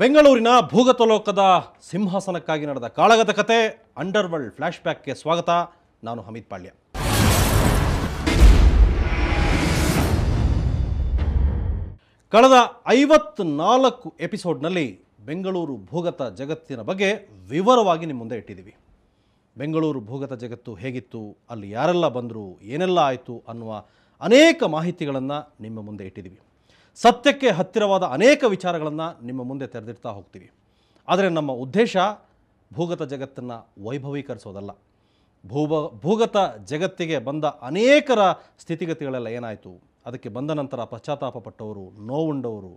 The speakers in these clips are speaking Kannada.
ಬೆಂಗಳೂರಿನ ಭೂಗತ ಲೋಕದ ಸಿಂಹಾಸನಕ್ಕಾಗಿ ನಡೆದ ಕಾಳಗದ ಕತೆ ಅಂಡರ್ ವರ್ಲ್ಡ್ ಫ್ಲ್ಯಾಶ್ ಬ್ಯಾಕ್ಗೆ ಸ್ವಾಗತ ನಾನು ಹಮೀದ್ ಪಾಳ್ಯ ಕಳೆದ ಐವತ್ನಾಲ್ಕು ಎಪಿಸೋಡ್ನಲ್ಲಿ ಬೆಂಗಳೂರು ಭೂಗತ ಜಗತ್ತಿನ ಬಗ್ಗೆ ವಿವರವಾಗಿ ನಿಮ್ಮ ಮುಂದೆ ಇಟ್ಟಿದ್ದೀವಿ ಬೆಂಗಳೂರು ಭೂಗತ ಜಗತ್ತು ಹೇಗಿತ್ತು ಅಲ್ಲಿ ಯಾರೆಲ್ಲ ಬಂದರು ಏನೆಲ್ಲ ಆಯಿತು ಅನ್ನುವ ಅನೇಕ ಮಾಹಿತಿಗಳನ್ನು ನಿಮ್ಮ ಮುಂದೆ ಇಟ್ಟಿದ್ದೀವಿ ಸತ್ಯಕ್ಕೆ ಹತ್ತಿರವಾದ ಅನೇಕ ವಿಚಾರಗಳನ್ನು ನಿಮ್ಮ ಮುಂದೆ ತೆರೆದಿಡ್ತಾ ಹೋಗ್ತೀವಿ ಆದರೆ ನಮ್ಮ ಉದ್ದೇಶ ಭೂಗತ ಜಗತ್ತನ್ನು ವೈಭವೀಕರಿಸೋದಲ್ಲ ಭೂಭ ಭೂಗತ ಜಗತ್ತಿಗೆ ಬಂದ ಅನೇಕರ ಸ್ಥಿತಿಗತಿಗಳೆಲ್ಲ ಏನಾಯಿತು ಅದಕ್ಕೆ ಬಂದ ನಂತರ ಪಶ್ಚಾತ್ತಾಪ ಪಟ್ಟವರು ನೋವುಂಡವರು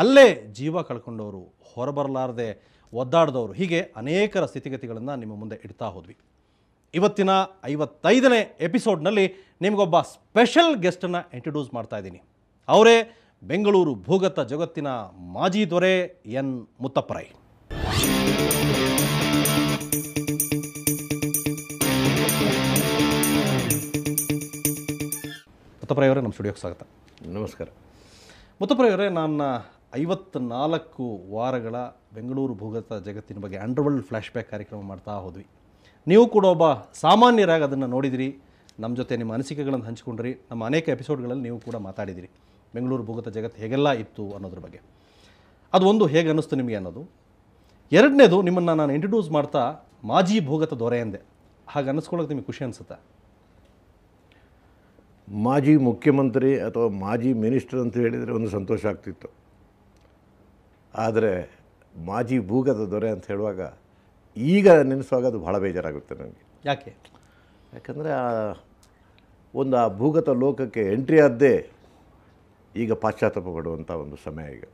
ಅಲ್ಲೇ ಜೀವ ಕಳ್ಕೊಂಡವರು ಹೊರಬರಲಾರದೆ ಒದ್ದಾಡಿದವರು ಹೀಗೆ ಅನೇಕರ ಸ್ಥಿತಿಗತಿಗಳನ್ನು ನಿಮ್ಮ ಮುಂದೆ ಇಡ್ತಾ ಹೋದ್ವಿ ಇವತ್ತಿನ ಐವತ್ತೈದನೇ ಎಪಿಸೋಡ್ನಲ್ಲಿ ನಿಮಗೊಬ್ಬ ಸ್ಪೆಷಲ್ ಗೆಸ್ಟನ್ನು ಇಂಟ್ರಡ್ಯೂಸ್ ಮಾಡ್ತಾ ಇದ್ದೀನಿ ಅವರೇ ಬೆಂಗಳೂರು ಭೂಗತ ಜಗತ್ತಿನ ಮಾಜಿ ದೊರೆ ಎನ್ ಮುತ್ತಪ್ಪರೈ ಮುತ್ತಪ್ಪರೈಯವರೇ ನಮ್ಮ ಸ್ಟುಡಿಯೋಗೆ ಸ್ವಾಗತ ನಮಸ್ಕಾರ ಮುತ್ತಪ್ಪರೈಯವರೇ ನನ್ನ ಐವತ್ನಾಲ್ಕು ವಾರಗಳ ಬೆಂಗಳೂರು ಭೂಗತ ಜಗತ್ತಿನ ಬಗ್ಗೆ ಅಂಡರ್ವರ್ಲ್ಡ್ ಫ್ಲ್ಯಾಶ್ ಬ್ಯಾಕ್ ಕಾರ್ಯಕ್ರಮ ಮಾಡ್ತಾ ಹೋದ್ವಿ ನೀವು ಕೂಡ ಒಬ್ಬ ಸಾಮಾನ್ಯರಾಗಿ ಅದನ್ನು ನೋಡಿದಿರಿ ನಮ್ಮ ಜೊತೆ ನಿಮ್ಮ ಅನಿಸಿಕೆಗಳನ್ನು ಹಂಚಿಕೊಂಡ್ರಿ ನಮ್ಮ ಅನೇಕ ಎಪಿಸೋಡ್ಗಳಲ್ಲಿ ನೀವು ಕೂಡ ಮಾತಾಡಿದಿರಿ ಬೆಂಗಳೂರು ಭೂಗತ ಜಗತ್ತು ಹೇಗೆಲ್ಲ ಇತ್ತು ಅನ್ನೋದ್ರ ಬಗ್ಗೆ ಅದು ಒಂದು ಹೇಗೆ ಅನ್ನಿಸ್ತು ನಿಮಗೆ ಅನ್ನೋದು ಎರಡನೇದು ನಿಮ್ಮನ್ನು ನಾನು ಇಂಟ್ರೊಡ್ಯೂಸ್ ಮಾಡ್ತಾ ಮಾಜಿ ಭೂಗತ ದೊರೆ ಎಂದೆ ಹಾಗೆ ಅನ್ನಿಸ್ಕೊಳ್ಳೋಕೆ ನಿಮಗೆ ಖುಷಿ ಅನಿಸುತ್ತೆ ಮಾಜಿ ಮುಖ್ಯಮಂತ್ರಿ ಅಥವಾ ಮಾಜಿ ಮಿನಿಸ್ಟರ್ ಅಂತ ಹೇಳಿದರೆ ಒಂದು ಸಂತೋಷ ಆಗ್ತಿತ್ತು ಆದರೆ ಮಾಜಿ ಭೂಗತ ದೊರೆ ಅಂತ ಹೇಳುವಾಗ ಈಗ ನೆನೆಸುವಾಗ ಅದು ಭಾಳ ಬೇಜಾರಾಗುತ್ತೆ ನನಗೆ ಯಾಕೆ ಯಾಕಂದರೆ ಒಂದು ಆ ಭೂಗತ ಲೋಕಕ್ಕೆ ಎಂಟ್ರಿ ಆದ್ದೇ ಈಗ ಪಾಶ್ಚಾತ್ತಾಪ ಪಡುವಂಥ ಒಂದು ಸಮಯ ಈಗ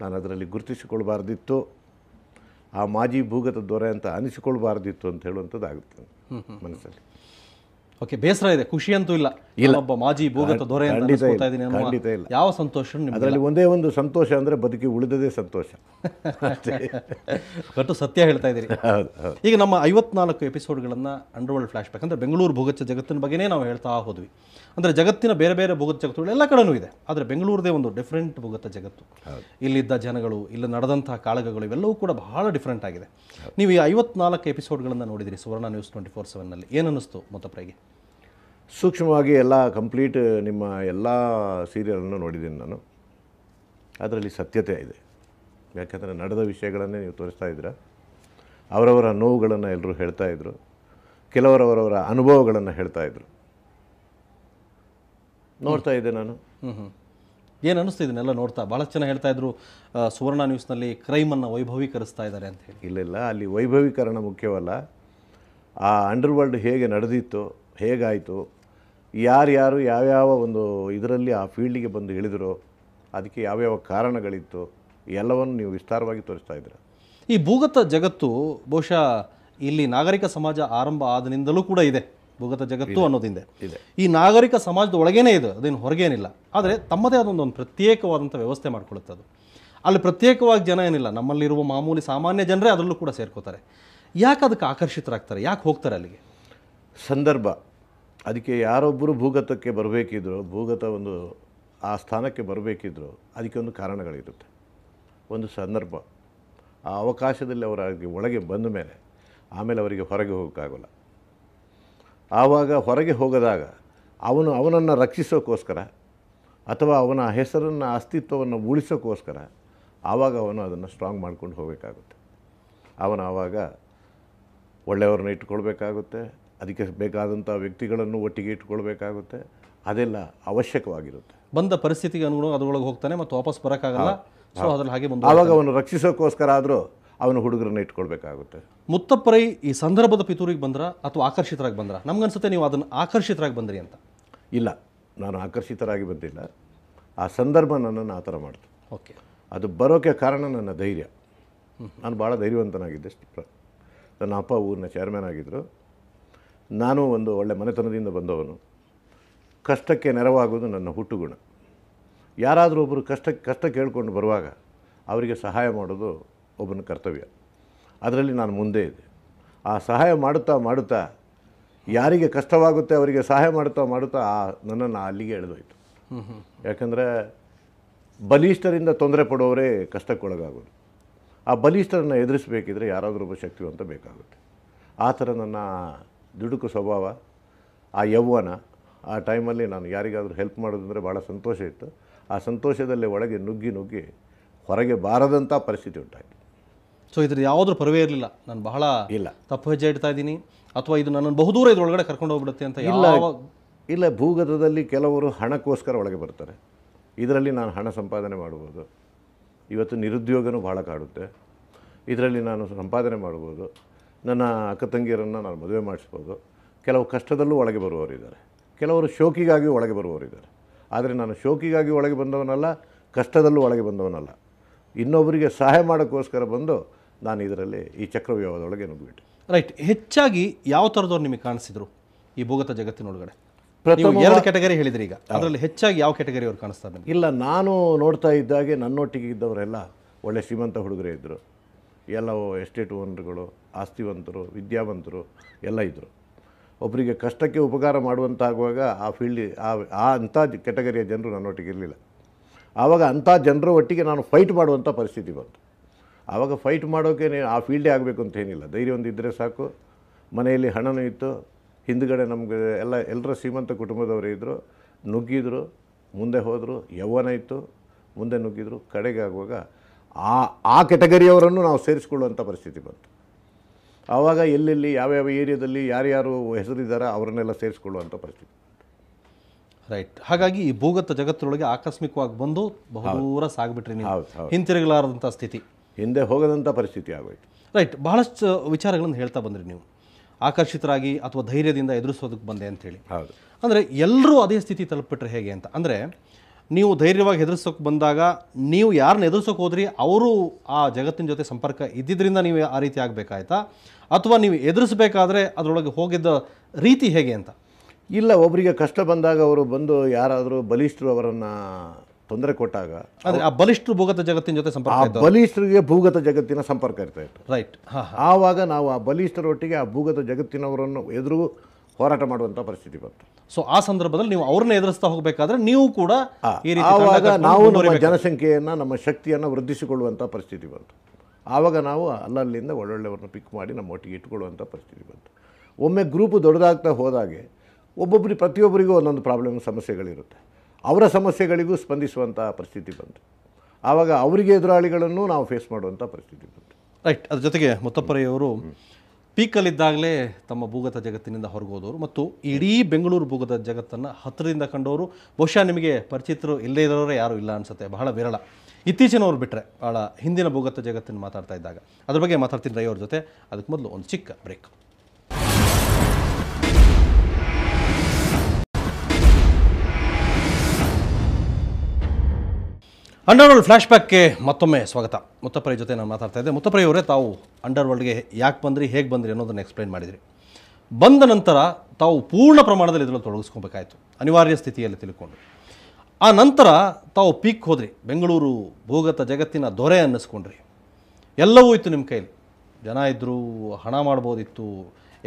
ನಾನು ಅದರಲ್ಲಿ ಗುರುತಿಸಿಕೊಳ್ಬಾರ್ದಿತ್ತು ಆ ಮಾಜಿ ಭೂಗತ ದೊರೆ ಅಂತ ಅನಿಸಿಕೊಳ್ಬಾರ್ದಿತ್ತು ಅಂತ ಹೇಳುವಂಥದ್ದು ಆಗುತ್ತೆ ಮನಸ್ಸಲ್ಲಿ ಓಕೆ ಬೇಸರ ಇದೆ ಖುಷಿಯಂತೂ ಇಲ್ಲ ಇಲ್ಲ ಒಬ್ಬ ಮಾಜಿ ಭೂಗತ ದೊರೆ ಖಂಡಿತ ಇಲ್ಲ ಯಾವ ಸಂತೋಷ ಅದರಲ್ಲಿ ಒಂದೇ ಒಂದು ಸಂತೋಷ ಅಂದ್ರೆ ಬದುಕಿ ಉಳಿದದೇ ಸಂತೋಷ ಕಟ್ಟು ಸತ್ಯ ಹೇಳ್ತಾ ಇದ್ದೀರಿ ಈಗ ನಮ್ಮ ಐವತ್ನಾಲ್ಕು ಎಪಿಸೋಡ್ಗಳನ್ನು ಅಂಡರ್ವರ್ಲ್ಡ್ ಫ್ಲಾಶ್ ಬ್ಯಾಕ್ ಅಂದ್ರೆ ಬೆಂಗಳೂರು ಭೂಗತ ಜಗತ್ತಿನ ಬಗ್ಗೆನೇ ನಾವು ಹೇಳ್ತಾ ಹೋದ್ವಿ ಅಂದ್ರೆ ಜಗತ್ತಿನ ಬೇರೆ ಬೇರೆ ಭೂಗತ ಜಗತ್ತುಗಳು ಎಲ್ಲ ಕಡೆನೂ ಇದೆ ಆದರೆ ಬೆಂಗಳೂರದೇ ಒಂದು ಡಿಫ್ರೆಂಟ್ ಭೂಗತ ಜಗತ್ತು ಇಲ್ಲಿದ್ದ ಜನಗಳು ಇಲ್ಲಿ ನಡೆದಂತಹ ಕಾಳಗಗಳು ಇವೆಲ್ಲವೂ ಕೂಡ ಬಹಳ ಡಿಫ್ರೆಂಟ್ ಆಗಿದೆ ನೀವು ಈ ಐವತ್ನಾಲ್ಕು ಎಪಿಸೋಡ್ಗಳನ್ನು ನೋಡಿದಿರಿ ಸುವರ್ಣ ನ್ಯೂಸ್ ಟ್ವೆಂಟಿ ಫೋರ್ ಸೆವೆನ್ನಲ್ಲಿ ಏನಿಸ್ತು ಮೊತ್ತಪ್ರೈಗೆ ಸೂಕ್ಷ್ಮವಾಗಿ ಎಲ್ಲ ಕಂಪ್ಲೀಟ್ ನಿಮ್ಮ ಎಲ್ಲ ಸೀರಿಯಲನ್ನು ನೋಡಿದ್ದೀನಿ ನಾನು ಅದರಲ್ಲಿ ಸತ್ಯತೆ ಇದೆ ಯಾಕೆಂದರೆ ನಡೆದ ವಿಷಯಗಳನ್ನೇ ನೀವು ತೋರಿಸ್ತಾ ಇದ್ದೀರ ಅವರವರ ನೋವುಗಳನ್ನು ಎಲ್ಲರೂ ಹೇಳ್ತಾ ಇದ್ದರು ಕೆಲವರವರವರ ಅನುಭವಗಳನ್ನು ಹೇಳ್ತಾ ಇದ್ದರು ನೋಡ್ತಾ ಇದ್ದೆ ನಾನು ಏನು ಅನ್ನಿಸ್ತು ಎಲ್ಲ ನೋಡ್ತಾ ಭಾಳ ಚೆನ್ನಾಗಿ ಹೇಳ್ತಾ ಇದ್ರು ಸುವರ್ಣ ನ್ಯೂಸ್ನಲ್ಲಿ ಕ್ರೈಮನ್ನು ವೈಭವೀಕರಿಸ್ತಾ ಇದ್ದಾರೆ ಅಂತ ಹೇಳಿ ಇಲ್ಲ ಇಲ್ಲ ಅಲ್ಲಿ ವೈಭವೀಕರಣ ಮುಖ್ಯವಲ್ಲ ಆ ಅಂಡರ್ವರ್ಲ್ಡ್ ಹೇಗೆ ನಡೆದಿತ್ತು ಹೇಗಾಯಿತು ಯಾರ್ಯಾರು ಯಾವ್ಯಾವ ಒಂದು ಇದರಲ್ಲಿ ಆ ಫೀಲ್ಡಿಗೆ ಬಂದು ಇಳಿದ್ರು ಅದಕ್ಕೆ ಯಾವ್ಯಾವ ಕಾರಣಗಳಿತ್ತು ಎಲ್ಲವನ್ನು ನೀವು ವಿಸ್ತಾರವಾಗಿ ತೋರಿಸ್ತಾ ಇದ್ದೀರ ಈ ಭೂಗತ ಜಗತ್ತು ಬಹುಶಃ ಇಲ್ಲಿ ನಾಗರಿಕ ಸಮಾಜ ಆರಂಭ ಆದನಿಂದಲೂ ಕೂಡ ಇದೆ ಭೂಗತ ಜಗತ್ತು ಅನ್ನೋದಿಂದ ಈ ನಾಗರಿಕ ಸಮಾಜದ ಒಳಗೇನೆ ಇದೆ ಅದೇನು ಹೊರಗೇನಿಲ್ಲ ಆದರೆ ತಮ್ಮದೇ ಆದೊಂದು ಒಂದು ಪ್ರತ್ಯೇಕವಾದಂಥ ವ್ಯವಸ್ಥೆ ಮಾಡಿಕೊಳ್ಳುತ್ತೆ ಅದು ಅಲ್ಲಿ ಪ್ರತ್ಯೇಕವಾಗಿ ಜನ ಏನಿಲ್ಲ ನಮ್ಮಲ್ಲಿರುವ ಮಾಮೂಲಿ ಸಾಮಾನ್ಯ ಜನರೇ ಅದರಲ್ಲೂ ಕೂಡ ಸೇರ್ಕೋತಾರೆ ಯಾಕೆ ಅದಕ್ಕೆ ಆಕರ್ಷಿತರಾಗ್ತಾರೆ ಯಾಕೆ ಹೋಗ್ತಾರೆ ಅಲ್ಲಿಗೆ ಸಂದರ್ಭ ಅದಕ್ಕೆ ಯಾರೊಬ್ಬರು ಭೂಗತಕ್ಕೆ ಬರಬೇಕಿದ್ರು ಭೂಗತ ಒಂದು ಆ ಸ್ಥಾನಕ್ಕೆ ಬರಬೇಕಿದ್ರು ಅದಕ್ಕೆ ಒಂದು ಕಾರಣಗಳಿರುತ್ತೆ ಒಂದು ಸಂದರ್ಭ ಆ ಅವಕಾಶದಲ್ಲಿ ಅವರ ಒಳಗೆ ಬಂದ ಮೇಲೆ ಆಮೇಲೆ ಅವರಿಗೆ ಹೊರಗೆ ಹೋಗೋಕ್ಕಾಗಲ್ಲ ಆವಾಗ ಹೊರಗೆ ಹೋಗದಾಗ ಅವನು ಅವನನ್ನು ರಕ್ಷಿಸೋಕ್ಕೋಸ್ಕರ ಅಥವಾ ಅವನ ಹೆಸರನ್ನು ಅಸ್ತಿತ್ವವನ್ನು ಉಳಿಸೋಕ್ಕೋಸ್ಕರ ಆವಾಗ ಅವನು ಅದನ್ನು ಸ್ಟ್ರಾಂಗ್ ಮಾಡ್ಕೊಂಡು ಹೋಗಬೇಕಾಗುತ್ತೆ ಅವನು ಆವಾಗ ಒಳ್ಳೆಯವ್ರನ್ನ ಇಟ್ಕೊಳ್ಬೇಕಾಗುತ್ತೆ ಅದಕ್ಕೆ ಬೇಕಾದಂಥ ವ್ಯಕ್ತಿಗಳನ್ನು ಒಟ್ಟಿಗೆ ಇಟ್ಕೊಳ್ಬೇಕಾಗುತ್ತೆ ಅದೆಲ್ಲ ಅವಶ್ಯಕವಾಗಿರುತ್ತೆ ಬಂದ ಪರಿಸ್ಥಿತಿಗೆ ಅನುಗುಣ ಅದರೊಳಗೆ ಹೋಗ್ತಾನೆ ಮತ್ತು ವಾಪಸ್ ಬರೋಕ್ಕಾಗಲ್ಲ ಸೊ ಅದ್ರಲ್ಲಿ ಹಾಗೆ ಬಂದು ಆವಾಗ ಅವನು ರಕ್ಷಿಸೋಕ್ಕೋಸ್ಕರ ಆದರೂ ಅವನು ಹುಡುಗರನ್ನ ಇಟ್ಕೊಳ್ಬೇಕಾಗುತ್ತೆ ಮುತ್ತಪ್ಪರೈ ಈ ಸಂದರ್ಭದ ಪಿತೂರಿಗೆ ಬಂದ್ರ ಅಥವಾ ಆಕರ್ಷಿತರಾಗಿ ಬಂದ್ರ ನಮ್ಗನ್ಸುತ್ತೆ ನೀವು ಅದನ್ನು ಆಕರ್ಷಿತರಾಗಿ ಬಂದ್ರಿ ಅಂತ ಇಲ್ಲ ನಾನು ಆಕರ್ಷಿತರಾಗಿ ಬಂದಿಲ್ಲ ಆ ಸಂದರ್ಭ ನನ್ನನ್ನು ಆ ಥರ ಮಾಡ್ತು ಓಕೆ ಅದು ಬರೋಕ್ಕೆ ಕಾರಣ ನನ್ನ ಧೈರ್ಯ ನಾನು ಭಾಳ ಧೈರ್ಯವಂತನಾಗಿದ್ದೆ ನನ್ನ ಅಪ್ಪ ಊರಿನ ಚೇರ್ಮನ್ ಆಗಿದ್ದರು ನಾನು ಒಂದು ಒಳ್ಳೆ ಮನೆತನದಿಂದ ಬಂದವನು ಕಷ್ಟಕ್ಕೆ ನೆರವಾಗುವುದು ನನ್ನ ಹುಟ್ಟುಗುಣ ಯಾರಾದರೂ ಒಬ್ಬರು ಕಷ್ಟ ಕಷ್ಟ ಕೇಳಿಕೊಂಡು ಬರುವಾಗ ಅವರಿಗೆ ಸಹಾಯ ಮಾಡೋದು ಒಬ್ಬನ ಕರ್ತವ್ಯ ಅದರಲ್ಲಿ ನಾನು ಮುಂದೆ ಇದೆ ಆ ಸಹಾಯ ಮಾಡುತ್ತಾ ಮಾಡುತ್ತಾ ಯಾರಿಗೆ ಕಷ್ಟವಾಗುತ್ತೆ ಅವರಿಗೆ ಸಹಾಯ ಮಾಡುತ್ತಾ ಮಾಡುತ್ತಾ ಆ ನನ್ನನ್ನು ಅಲ್ಲಿಗೆ ಎಳೆದೋಯ್ತು ಯಾಕಂದರೆ ಬಲಿಷ್ಠರಿಂದ ತೊಂದರೆ ಪಡೋರೇ ಕಷ್ಟಕ್ಕೊಳಗಾಗೋದು ಆ ಬಲಿಷ್ಠರನ್ನು ಎದುರಿಸಬೇಕಿದ್ರೆ ಯಾರಾದರೂ ಒಬ್ಬ ಶಕ್ತಿವಂತ ಬೇಕಾಗುತ್ತೆ ಆ ಥರ ನನ್ನ ದುಡುಕು ಸ್ವಭಾವ ಆ ಯೌವನ ಆ ಟೈಮಲ್ಲಿ ನಾನು ಯಾರಿಗಾದರೂ ಹೆಲ್ಪ್ ಮಾಡೋದಂದರೆ ಭಾಳ ಸಂತೋಷ ಇತ್ತು ಆ ಸಂತೋಷದಲ್ಲಿ ಒಳಗೆ ನುಗ್ಗಿ ನುಗ್ಗಿ ಹೊರಗೆ ಬಾರದಂಥ ಪರಿಸ್ಥಿತಿ ಉಂಟಾಯಿತು ಸೊ ಇದ್ರ ಯಾವುದ್ರ ಪರವೇ ಇರಲಿಲ್ಲ ನಾನು ಬಹಳ ಇಲ್ಲ ತಪ್ಪು ಹೆಜ್ಜೆ ಇಡ್ತಾ ಇದ್ದೀನಿ ಅಥವಾ ಇದು ನನ್ನನ್ನು ಬಹುದೂರ ಇದೊಳಗಡೆ ಕರ್ಕೊಂಡು ಹೋಗ್ಬಿಡುತ್ತೆ ಅಂತ ಇಲ್ಲ ಇಲ್ಲ ಭೂಗತದಲ್ಲಿ ಕೆಲವರು ಹಣಕ್ಕೋಸ್ಕರ ಒಳಗೆ ಬರ್ತಾರೆ ಇದರಲ್ಲಿ ನಾನು ಹಣ ಸಂಪಾದನೆ ಮಾಡ್ಬೋದು ಇವತ್ತು ನಿರುದ್ಯೋಗನೂ ಭಾಳ ಕಾಡುತ್ತೆ ಇದರಲ್ಲಿ ನಾನು ಸಂಪಾದನೆ ಮಾಡ್ಬೋದು ನನ್ನ ಅಕ್ಕ ತಂಗಿಯರನ್ನು ನಾನು ಮದುವೆ ಮಾಡಿಸ್ಬೋದು ಕೆಲವು ಕಷ್ಟದಲ್ಲೂ ಒಳಗೆ ಬರುವವರಿದ್ದಾರೆ ಕೆಲವರು ಶೋಕಿಗಾಗಿ ಒಳಗೆ ಬರುವವರಿದ್ದಾರೆ ಆದರೆ ನಾನು ಶೋಕಿಗಾಗಿ ಒಳಗೆ ಬಂದವನಲ್ಲ ಕಷ್ಟದಲ್ಲೂ ಒಳಗೆ ಬಂದವನಲ್ಲ ಇನ್ನೊಬ್ಬರಿಗೆ ಸಹಾಯ ಮಾಡೋಕ್ಕೋಸ್ಕರ ಬಂದು ನಾನು ಇದರಲ್ಲಿ ಈ ಚಕ್ರವ್ಯೂಹದೊಳಗೆ ನುಗ್ಗಿಬಿಟ್ಟೆ ರೈಟ್ ಹೆಚ್ಚಾಗಿ ಯಾವ ಥರದವ್ರು ನಿಮಗೆ ಕಾಣಿಸಿದ್ರು ಈ ಭೂಗತ ಜಗತ್ತಿನೊಳಗಡೆ ಎರಡು ಕ್ಯಾಟಗರಿ ಹೇಳಿದ್ರಿ ಈಗ ಅದರಲ್ಲಿ ಹೆಚ್ಚಾಗಿ ಯಾವ ಕ್ಯಾಟಗರಿ ಅವ್ರು ಕಾಣಿಸ್ತಾರೆ ಇಲ್ಲ ನಾನು ನೋಡ್ತಾ ಇದ್ದಾಗೆ ನನ್ನೊಟ್ಟಿಗೆ ಇದ್ದವರೆಲ್ಲ ಒಳ್ಳೆ ಶ್ರೀಮಂತ ಹುಡುಗರೇ ಇದ್ದರು ಎಲ್ಲ ಎಸ್ಟೇಟ್ ಓನರ್ಗಳು ಆಸ್ತಿವಂತರು ವಿದ್ಯಾವಂತರು ಎಲ್ಲ ಇದ್ದರು ಒಬ್ಬರಿಗೆ ಕಷ್ಟಕ್ಕೆ ಉಪಕಾರ ಮಾಡುವಂತಾಗುವಾಗ ಆ ಫೀಲ್ಡ್ ಆ ಅಂಥ ಕೆಟಗರಿಯ ಜನರು ನನ್ನೊಟ್ಟಿಗೆ ಇರಲಿಲ್ಲ ಆವಾಗ ಅಂಥ ಜನರ ಒಟ್ಟಿಗೆ ನಾನು ಫೈಟ್ ಮಾಡುವಂಥ ಪರಿಸ್ಥಿತಿ ಬಂತು ಆವಾಗ ಫೈಟ್ ಮಾಡೋಕೆ ಆ ಫೀಲ್ಡೇ ಆಗಬೇಕು ಅಂತ ಏನಿಲ್ಲ ಧೈರ್ಯ ಒಂದು ಇದ್ದರೆ ಸಾಕು ಮನೆಯಲ್ಲಿ ಹಣನೂ ಇತ್ತು ಹಿಂದುಗಡೆ ನಮಗೆ ಎಲ್ಲ ಎಲ್ಲರ ಶ್ರೀಮಂತ ಕುಟುಂಬದವರು ಇದ್ದರು ನುಗ್ಗಿದ್ರು ಮುಂದೆ ಹೋದರು ಯೌವನ ಇತ್ತು ಮುಂದೆ ನುಗ್ಗಿದ್ರು ಕಡೆಗೆ ಆಗುವಾಗ ಆ ಆ ಕೆಟಗರಿಯವರನ್ನು ನಾವು ಸೇರಿಸ್ಕೊಳ್ಳುವಂಥ ಪರಿಸ್ಥಿತಿ ಬಂತು ಆವಾಗ ಎಲ್ಲೆಲ್ಲಿ ಯಾವ್ಯಾವ ಏರಿಯಾದಲ್ಲಿ ಯಾರ್ಯಾರು ಹೆಸರಿದ್ದಾರೆ ಅವರನ್ನೆಲ್ಲ ಸೇರಿಸ್ಕೊಳ್ಳುವಂಥ ಪರಿಸ್ಥಿತಿ ರೈಟ್ ಹಾಗಾಗಿ ಈ ಭೂಗತ ಜಗತ್ತಿನೊಳಗೆ ಆಕಸ್ಮಿಕವಾಗಿ ಬಂದು ಬಹುದೂರ ಸಾಗ್ಬಿಟ್ರಿ ನೀವು ಹಿಂತಿರುಗಲಾರದಂಥ ಸ್ಥಿತಿ ಹಿಂದೆ ಹೋಗದಂಥ ಪರಿಸ್ಥಿತಿ ಆಗೋಯ್ತು ರೈಟ್ ಬಹಳಷ್ಟು ವಿಚಾರಗಳನ್ನು ಹೇಳ್ತಾ ಬಂದ್ರಿ ನೀವು ಆಕರ್ಷಿತರಾಗಿ ಅಥವಾ ಧೈರ್ಯದಿಂದ ಎದುರಿಸೋದಕ್ಕೆ ಬಂದೆ ಅಂಥೇಳಿ ಹೌದು ಅಂದರೆ ಎಲ್ಲರೂ ಅದೇ ಸ್ಥಿತಿ ತಲುಪಿಟ್ರೆ ಹೇಗೆ ಅಂತ ಅಂದರೆ ನೀವು ಧೈರ್ಯವಾಗಿ ಹೆದರ್ಸೋಕೆ ಬಂದಾಗ ನೀವು ಯಾರನ್ನ ಎದುರಿಸೋಕೆ ಹೋದ್ರಿ ಅವರು ಆ ಜಗತ್ತಿನ ಜೊತೆ ಸಂಪರ್ಕ ಇದ್ದಿದ್ದರಿಂದ ನೀವು ಆ ರೀತಿ ಆಗಬೇಕಾಯ್ತಾ ಅಥವಾ ನೀವು ಎದುರಿಸಬೇಕಾದ್ರೆ ಅದರೊಳಗೆ ಹೋಗಿದ್ದ ರೀತಿ ಹೇಗೆ ಅಂತ ಇಲ್ಲ ಒಬ್ಬರಿಗೆ ಕಷ್ಟ ಬಂದಾಗ ಅವರು ಬಂದು ಯಾರಾದರೂ ಬಲಿಷ್ಠರು ಅವರನ್ನು ತೊಂದರೆ ಕೊಟ್ಟಾಗ ಅಂದರೆ ಆ ಬಲಿಷ್ಠರು ಭೂಗತ ಜಗತ್ತಿನ ಜೊತೆ ಸಂಪರ್ಕ ಬಲಿಷ್ಠರಿಗೆ ಭೂಗತ ಜಗತ್ತಿನ ಸಂಪರ್ಕ ಇರ್ತಾ ಇತ್ತು ರೈಟ್ ಆವಾಗ ನಾವು ಆ ಬಲಿಷ್ಠರೊಟ್ಟಿಗೆ ಆ ಭೂಗತ ಜಗತ್ತಿನವರನ್ನು ಎದುರು ಹೋರಾಟ ಮಾಡುವಂಥ ಪರಿಸ್ಥಿತಿ ಬಂತು ಸೊ ಆ ಸಂದರ್ಭದಲ್ಲಿ ನೀವು ಅವ್ರನ್ನ ಎದುರಿಸ್ತಾ ಹೋಗಬೇಕಾದ್ರೆ ನೀವು ಕೂಡ ಈ ರೀತಿ ನಾವು ನಮ್ಮ ಜನಸಂಖ್ಯೆಯನ್ನು ನಮ್ಮ ಶಕ್ತಿಯನ್ನು ವೃದ್ಧಿಸಿಕೊಳ್ಳುವಂಥ ಪರಿಸ್ಥಿತಿ ಬಂತು ಆವಾಗ ನಾವು ಅಲ್ಲಲ್ಲಿಂದ ಒಳ್ಳೊಳ್ಳೆಯವ್ರನ್ನ ಪಿಕ್ ಮಾಡಿ ನಮ್ಮ ಒಟ್ಟಿಗೆ ಇಟ್ಕೊಳ್ಳುವಂಥ ಪರಿಸ್ಥಿತಿ ಬಂತು ಒಮ್ಮೆ ಗ್ರೂಪ್ ದೊಡ್ಡದಾಗ್ತಾ ಹೋದಾಗೆ ಒಬ್ಬೊಬ್ಬರಿಗೆ ಪ್ರತಿಯೊಬ್ಬರಿಗೂ ಒಂದೊಂದು ಪ್ರಾಬ್ಲಮ್ ಸಮಸ್ಯೆಗಳಿರುತ್ತೆ ಅವರ ಸಮಸ್ಯೆಗಳಿಗೂ ಸ್ಪಂದಿಸುವಂಥ ಪರಿಸ್ಥಿತಿ ಬಂತು ಆವಾಗ ಅವರಿಗೆ ಎದುರಾಳಿಗಳನ್ನು ನಾವು ಫೇಸ್ ಮಾಡುವಂಥ ಪರಿಸ್ಥಿತಿ ಬಂತು ರೈಟ್ ಅದ್ರ ಜೊತೆಗೆ ಮುತ್ತಪ್ಪರೆಯವರು ಪೀಕಲ್ಲಿದ್ದಾಗಲೇ ತಮ್ಮ ಭೂಗತ ಜಗತ್ತಿನಿಂದ ಹೊರಗೋದವರು ಮತ್ತು ಇಡೀ ಬೆಂಗಳೂರು ಭೂಗತ ಜಗತ್ತನ್ನು ಹತ್ತಿರದಿಂದ ಕಂಡವರು ಬಹುಶಃ ನಿಮಗೆ ಪರಿಚಿತರು ಇಲ್ಲೇ ಇರೋರೇ ಯಾರೂ ಇಲ್ಲ ಅನಿಸುತ್ತೆ ಬಹಳ ವಿರಳ ಇತ್ತೀಚಿನವ್ರು ಬಿಟ್ಟರೆ ಭಾಳ ಹಿಂದಿನ ಭೂಗತ ಜಗತ್ತಿನ ಮಾತಾಡ್ತಾ ಇದ್ದಾಗ ಅದ್ರ ಬಗ್ಗೆ ಮಾತಾಡ್ತೀನಿ ರೈ ಜೊತೆ ಅದಕ್ಕೆ ಮೊದಲು ಒಂದು ಚಿಕ್ಕ ಬ್ರೇಕ್ ಅಂಡರ್ ವರ್ಲ್ಡ್ ಫ್ಲ್ಯಾಶ್ ಬ್ಯಾಕ್ಗೆ ಮತ್ತೊಮ್ಮೆ ಸ್ವಾಗತ ಮುತ್ತಪ್ರಯ ಜೊತೆ ನಾನು ಮಾತಾಡ್ತಾ ಇದ್ದೆ ಮುತ್ತಪ್ರಯ ಅವರೇ ತಾವು ಅಂಡರ್ ಯಾಕೆ ಬಂದ್ರಿ ಹೇಗೆ ಬಂದ್ರಿ ಅನ್ನೋದನ್ನು ಎಕ್ಸ್ಪ್ಲೈನ್ ಮಾಡಿದ್ರಿ ಬಂದ ನಂತರ ತಾವು ಪೂರ್ಣ ಪ್ರಮಾಣದಲ್ಲಿ ಇದರಲ್ಲಿ ತೊಡಗಿಸ್ಕೊಬೇಕಾಯಿತು ಅನಿವಾರ್ಯ ಸ್ಥಿತಿಯಲ್ಲಿ ತಿಳ್ಕೊಂಡು ಆ ನಂತರ ತಾವು ಪೀಕ್ ಹೋದ್ರಿ ಬೆಂಗಳೂರು ಭೂಗತ ಜಗತ್ತಿನ ದೊರೆ ಅನ್ನಿಸ್ಕೊಂಡ್ರಿ ಎಲ್ಲವೂ ಇತ್ತು ನಿಮ್ಮ ಕೈಲಿ ಜನ ಇದ್ದರು ಹಣ ಮಾಡ್ಬೋದಿತ್ತು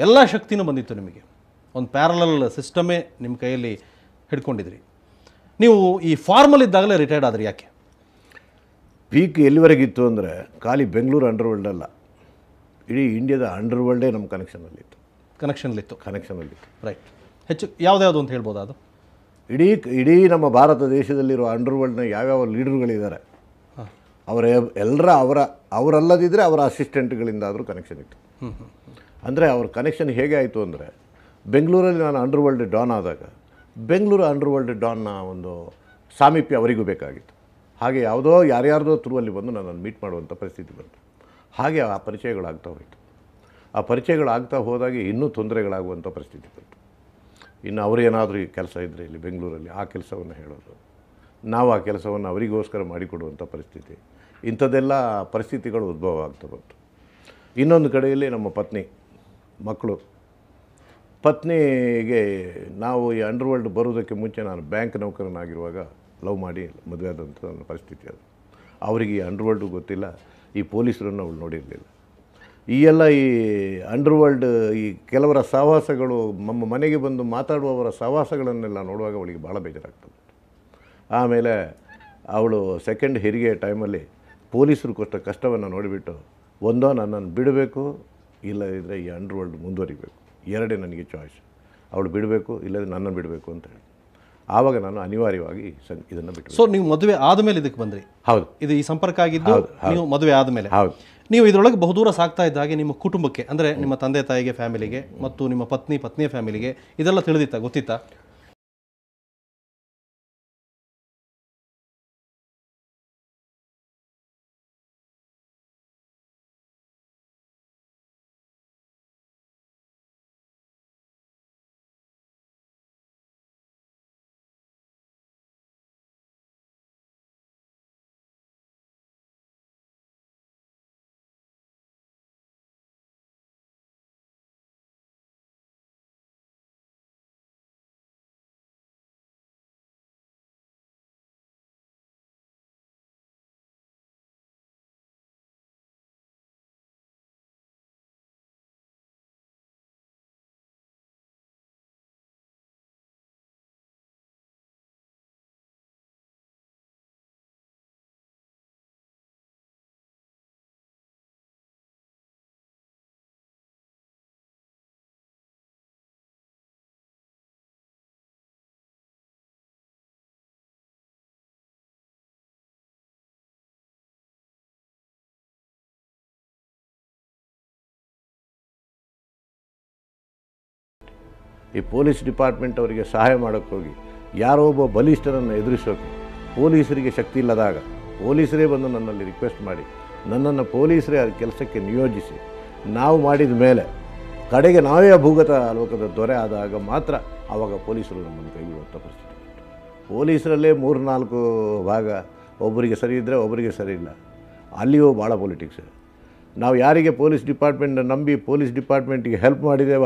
ಎಲ್ಲ ಶಕ್ತಿನೂ ಬಂದಿತ್ತು ನಿಮಗೆ ಒಂದು ಪ್ಯಾರಲಲ್ ಸಿಸ್ಟಮೇ ನಿಮ್ಮ ಕೈಯಲ್ಲಿ ಹಿಡ್ಕೊಂಡಿದ್ರಿ ನೀವು ಈ ಫಾರ್ಮಲ್ ಇದ್ದಾಗಲೇ ರಿಟೈರ್ಡ್ ಆದ್ರಿ ಯಾಕೆ ಪೀಕ್ ಎಲ್ಲಿವರೆಗಿತ್ತು ಅಂದರೆ ಖಾಲಿ ಬೆಂಗಳೂರು ವರ್ಲ್ಡ್ ಅಲ್ಲ ಇಡೀ ಇಂಡಿಯಾದ ವರ್ಲ್ಡೇ ನಮ್ಮ ಕನೆಕ್ಷನಲ್ಲಿತ್ತು ಕನೆಕ್ಷನ್ಲಿತ್ತು ಕನೆಕ್ಷನಲ್ಲಿತ್ತು ರೈಟ್ ಹೆಚ್ಚು ಯಾವುದ್ಯಾವುದು ಅಂತ ಹೇಳ್ಬೋದು ಅದು ಇಡೀ ಇಡೀ ನಮ್ಮ ಭಾರತ ದೇಶದಲ್ಲಿರುವ ವರ್ಲ್ಡ್ನ ಯಾವ್ಯಾವ ಲೀಡರ್ಗಳಿದ್ದಾರೆ ಅವರ ಎಲ್ಲರ ಅವರ ಅವರಲ್ಲದಿದ್ದರೆ ಅವರ ಅಸಿಸ್ಟೆಂಟ್ಗಳಿಂದಾದರೂ ಕನೆಕ್ಷನ್ ಇತ್ತು ಅಂದರೆ ಅವ್ರ ಕನೆಕ್ಷನ್ ಹೇಗೆ ಆಯಿತು ಅಂದರೆ ಬೆಂಗಳೂರಲ್ಲಿ ನಾನು ಅಂಡರ್ ವರ್ಲ್ಡ್ ಡಾನ್ ಆದಾಗ ಬೆಂಗಳೂರು ಅಂಡರ್ ವರ್ಲ್ಡ್ ಡಾನ್ನ ಒಂದು ಸಾಮೀಪ್ಯ ಅವರಿಗೂ ಬೇಕಾಗಿತ್ತು ಹಾಗೆ ಯಾವುದೋ ಯಾರ್ಯಾರದೋ ಥ್ರೂ ಅಲ್ಲಿ ಬಂದು ನಾನು ಮೀಟ್ ಮಾಡುವಂಥ ಪರಿಸ್ಥಿತಿ ಬಂತು ಹಾಗೆ ಆ ಪರಿಚಯಗಳಾಗ್ತಾ ಹೋಯಿತು ಆ ಪರಿಚಯಗಳಾಗ್ತಾ ಹೋದಾಗೆ ಇನ್ನೂ ತೊಂದರೆಗಳಾಗುವಂಥ ಪರಿಸ್ಥಿತಿ ಬಂತು ಇನ್ನು ಅವರೇನಾದರೂ ಈ ಕೆಲಸ ಇದ್ದರೆ ಇಲ್ಲಿ ಬೆಂಗಳೂರಲ್ಲಿ ಆ ಕೆಲಸವನ್ನು ಹೇಳೋದು ನಾವು ಆ ಕೆಲಸವನ್ನು ಅವರಿಗೋಸ್ಕರ ಮಾಡಿಕೊಡುವಂಥ ಪರಿಸ್ಥಿತಿ ಇಂಥದ್ದೆಲ್ಲ ಪರಿಸ್ಥಿತಿಗಳು ಉದ್ಭವ ಆಗ್ತಾ ಬಂತು ಇನ್ನೊಂದು ಕಡೆಯಲ್ಲಿ ನಮ್ಮ ಪತ್ನಿ ಮಕ್ಕಳು ಪತ್ನಿಗೆ ನಾವು ಈ ಅಂಡರ್ವರ್ಲ್ಡ್ ಬರೋದಕ್ಕೆ ಮುಂಚೆ ನಾನು ಬ್ಯಾಂಕ್ ನೌಕರನಾಗಿರುವಾಗ ಲವ್ ಮಾಡಿ ಮದುವೆ ಆದಂಥ ಪರಿಸ್ಥಿತಿ ಅದು ಅವರಿಗೆ ಈ ಅಂಡರ್ವರ್ಲ್ಡು ಗೊತ್ತಿಲ್ಲ ಈ ಪೊಲೀಸರನ್ನು ಅವಳು ನೋಡಿರಲಿಲ್ಲ ಈ ಎಲ್ಲ ಈ ಅಂಡರ್ವರ್ಲ್ಡ್ ಈ ಕೆಲವರ ಸಹವಾಸಗಳು ನಮ್ಮ ಮನೆಗೆ ಬಂದು ಮಾತಾಡುವವರ ಸಹವಾಸಗಳನ್ನೆಲ್ಲ ನೋಡುವಾಗ ಅವಳಿಗೆ ಭಾಳ ಬೇಜಾರಾಗ್ತದೆ ಆಮೇಲೆ ಅವಳು ಸೆಕೆಂಡ್ ಹೆರಿಗೆ ಟೈಮಲ್ಲಿ ಪೊಲೀಸರು ಕೊಟ್ಟ ಕಷ್ಟವನ್ನು ನೋಡಿಬಿಟ್ಟು ಒಂದೋ ನನ್ನನ್ನು ಬಿಡಬೇಕು ಇಲ್ಲದಿದ್ದರೆ ಈ ಅಂಡರ್ವರ್ಲ್ಡ್ ಮುಂದುವರಿಬೇಕು ಎರಡೇ ನನಗೆ ಚಾಯ್ಸ್ ಅವಳು ಬಿಡಬೇಕು ಇಲ್ಲದೇ ನನ್ನನ್ನು ಬಿಡಬೇಕು ಅಂತ ಹೇಳಿ ಆವಾಗ ನಾನು ಅನಿವಾರ್ಯವಾಗಿ ಇದನ್ನು ಬಿಟ್ಟು ಸೊ ನೀವು ಮದುವೆ ಆದಮೇಲೆ ಇದಕ್ಕೆ ಬಂದ್ರಿ ಹೌದು ಇದು ಈ ಸಂಪರ್ಕ ಆಗಿದ್ದು ನೀವು ಮದುವೆ ಆದಮೇಲೆ ಹೌದು ನೀವು ಇದರೊಳಗೆ ಬಹುದೂರ ಸಾಕ್ತಾ ಇದ್ದ ಹಾಗೆ ನಿಮ್ಮ ಕುಟುಂಬಕ್ಕೆ ಅಂದರೆ ನಿಮ್ಮ ತಂದೆ ತಾಯಿಗೆ ಫ್ಯಾಮಿಲಿಗೆ ಮತ್ತು ನಿಮ್ಮ ಪತ್ನಿ ಪತ್ನಿಯ ಫ್ಯಾಮಿಲಿಗೆ ಇದೆಲ್ಲ ತಿಳಿದಿತ್ತಾ ಗೊತ್ತಿತ್ತಾ ಈ ಪೊಲೀಸ್ ಡಿಪಾರ್ಟ್ಮೆಂಟ್ ಅವರಿಗೆ ಸಹಾಯ ಮಾಡೋಕ್ಕೆ ಹೋಗಿ ಯಾರೋ ಒಬ್ಬ ಬಲಿಷ್ಠರನ್ನು ಎದುರಿಸೋಕೆ ಪೊಲೀಸರಿಗೆ ಶಕ್ತಿ ಇಲ್ಲದಾಗ ಪೊಲೀಸರೇ ಬಂದು ನನ್ನಲ್ಲಿ ರಿಕ್ವೆಸ್ಟ್ ಮಾಡಿ ನನ್ನನ್ನು ಪೊಲೀಸರೇ ಆ ಕೆಲಸಕ್ಕೆ ನಿಯೋಜಿಸಿ ನಾವು ಮಾಡಿದ ಮೇಲೆ ಕಡೆಗೆ ನಾವೇ ಭೂಗತ ಲೋಕದ ದೊರೆ ಆದಾಗ ಮಾತ್ರ ಆವಾಗ ಪೊಲೀಸರು ನಮ್ಮನ್ನು ಕೈಗೊಳ್ಳುವಂಥ ಪರಿಸ್ಥಿತಿ ಪೊಲೀಸರಲ್ಲೇ ಮೂರು ನಾಲ್ಕು ಭಾಗ ಒಬ್ಬರಿಗೆ ಸರಿ ಇದ್ದರೆ ಒಬ್ಬರಿಗೆ ಸರಿ ಇಲ್ಲ ಅಲ್ಲಿಯೂ ಭಾಳ ಪೊಲಿಟಿಕ್ಸ್ ನಾವು ಯಾರಿಗೆ ಪೊಲೀಸ್ ಡಿಪಾರ್ಟ್ಮೆಂಟ್ ನಂಬಿ ಪೊಲೀಸ್ ಡಿಪಾರ್ಟ್ಮೆಂಟಿಗೆ ಹೆಲ್ಪ್ ಮಾಡಿದ್ದೇವ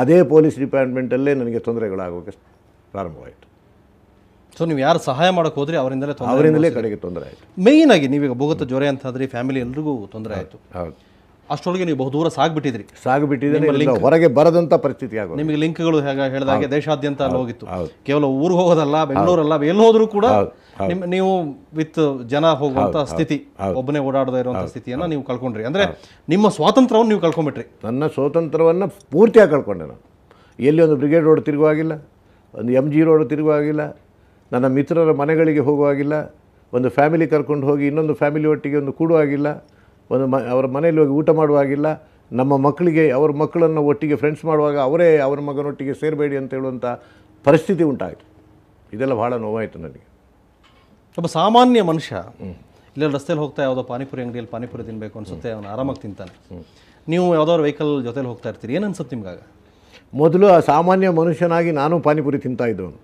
ಅದೇ ಪೊಲೀಸ್ ಡಿಪಾರ್ಟ್ಮೆಂಟಲ್ಲೇ ನನಗೆ ತೊಂದರೆಗಳಾಗೋಕ್ಕೆ ಪ್ರಾರಂಭವಾಯಿತು ಸೊ ನೀವು ಯಾರು ಸಹಾಯ ಮಾಡೋಕ್ಕೆ ಹೋದ್ರೆ ಅವರಿಂದಲೇ ಅವರಿಂದಲೇ ಕಡೆಗೆ ತೊಂದರೆ ಆಯಿತು ಮೇಯ್ನ್ ಆಗಿ ನೀವೀಗ ಭೂಗತ ಜ್ವರ ಅಂತ ಆದರೆ ಫ್ಯಾಮಿಲಿ ಎಲ್ರಿಗೂ ತೊಂದರೆ ಆಯಿತು ಹೌದು ಅಷ್ಟರೊಳಗೆ ನೀವು ಬಹುದೂರ ಸಾಗ್ಬಿಟ್ಟಿದ್ರಿ ಸಾಗ್ಬಿಟ್ಟಿದ್ರೆ ಹೊರಗೆ ಬರದಂಥ ಪರಿಸ್ಥಿತಿ ಆಗೋದು ನಿಮಗೆ ಲಿಂಕ್ಗಳು ಹೇಳಿದಾಗೆ ದೇಶಾದ್ಯಂತ ಅಲ್ಲಿ ಹೋಗಿತ್ತು ಕೇವಲ ಊರಿಗೆ ಹೋಗೋದಲ್ಲ ಬೆಂಗಳೂರಲ್ಲ ಎಲ್ಲಿ ಹೋದರೂ ಕೂಡ ನಿಮ್ಮ ನೀವು ವಿತ್ ಜನ ಹೋಗುವಂತ ಸ್ಥಿತಿ ಒಬ್ಬನೇ ಓಡಾಡದ ಇರುವಂತ ಸ್ಥಿತಿಯನ್ನ ನೀವು ಕಳ್ಕೊಂಡ್ರಿ ಅಂದ್ರೆ ನಿಮ್ಮ ಸ್ವಾತಂತ್ರ್ಯವನ್ನು ನೀವು ಕಳ್ಕೊಂಡ್ಬಿಟ್ರಿ ನನ್ನ ಸ್ವಾತಂತ್ರ್ಯವನ್ನು ಪೂರ್ತಿಯಾಗಿ ಕಳ್ಕೊಂಡೆ ನಾನು ಎಲ್ಲಿ ಒಂದು ಬ್ರಿಗೇಡ್ ರೋಡ್ ತಿರುಗುವಾಗಿಲ್ಲ ಒಂದು ಎಮ್ ಜಿ ರೋಡ್ ತಿರುಗುವಾಗಿಲ್ಲ ನನ್ನ ಮಿತ್ರರ ಮನೆಗಳಿಗೆ ಹೋಗುವಾಗಿಲ್ಲ ಒಂದು ಫ್ಯಾಮಿಲಿ ಕರ್ಕೊಂಡು ಹೋಗಿ ಇನ್ನೊಂದು ಫ್ಯಾಮಿಲಿ ಒಟ್ಟಿಗೆ ಒಂದು ಕೂಡುವಾಗಿಲ್ಲ ಒಂದು ಮ ಅವರ ಮನೆಯಲ್ಲಿ ಹೋಗಿ ಊಟ ಮಾಡುವಾಗಿಲ್ಲ ನಮ್ಮ ಮಕ್ಕಳಿಗೆ ಅವ್ರ ಮಕ್ಕಳನ್ನು ಒಟ್ಟಿಗೆ ಫ್ರೆಂಡ್ಸ್ ಮಾಡುವಾಗ ಅವರೇ ಅವರ ಮಗನೊಟ್ಟಿಗೆ ಸೇರಬೇಡಿ ಅಂತ ಹೇಳುವಂಥ ಪರಿಸ್ಥಿತಿ ಉಂಟಾಯಿತು ಇದೆಲ್ಲ ಭಾಳ ನೋವಾಯಿತು ನನಗೆ ಒಬ್ಬ ಸಾಮಾನ್ಯ ಮನುಷ್ಯ ಇಲ್ಲೆಲ್ಲ ರಸ್ತೆಯಲ್ಲಿ ಹೋಗ್ತಾ ಯಾವುದೋ ಪಾನಿಪುರಿ ಅಂಗಡಿಯಲ್ಲಿ ಪಾನಿಪುರಿ ತಿನ್ನಬೇಕು ಅನಿಸುತ್ತೆ ಅವನು ಆರಾಮಾಗಿ ತಿಂತಾನೆ ನೀವು ಯಾವ್ದಾದ್ರು ವೆಹಿಕಲ್ ಜೊತೆಲಿ ಹೋಗ್ತಾ ಇರ್ತೀರಿ ಏನು ಅನ್ಸುತ್ತೆ ನಿಮ್ಗಾಗ ಮೊದಲು ಆ ಸಾಮಾನ್ಯ ಮನುಷ್ಯನಾಗಿ ನಾನು ಪಾನಿಪುರಿ ತಿಂತಾ ಇದ್ದವನು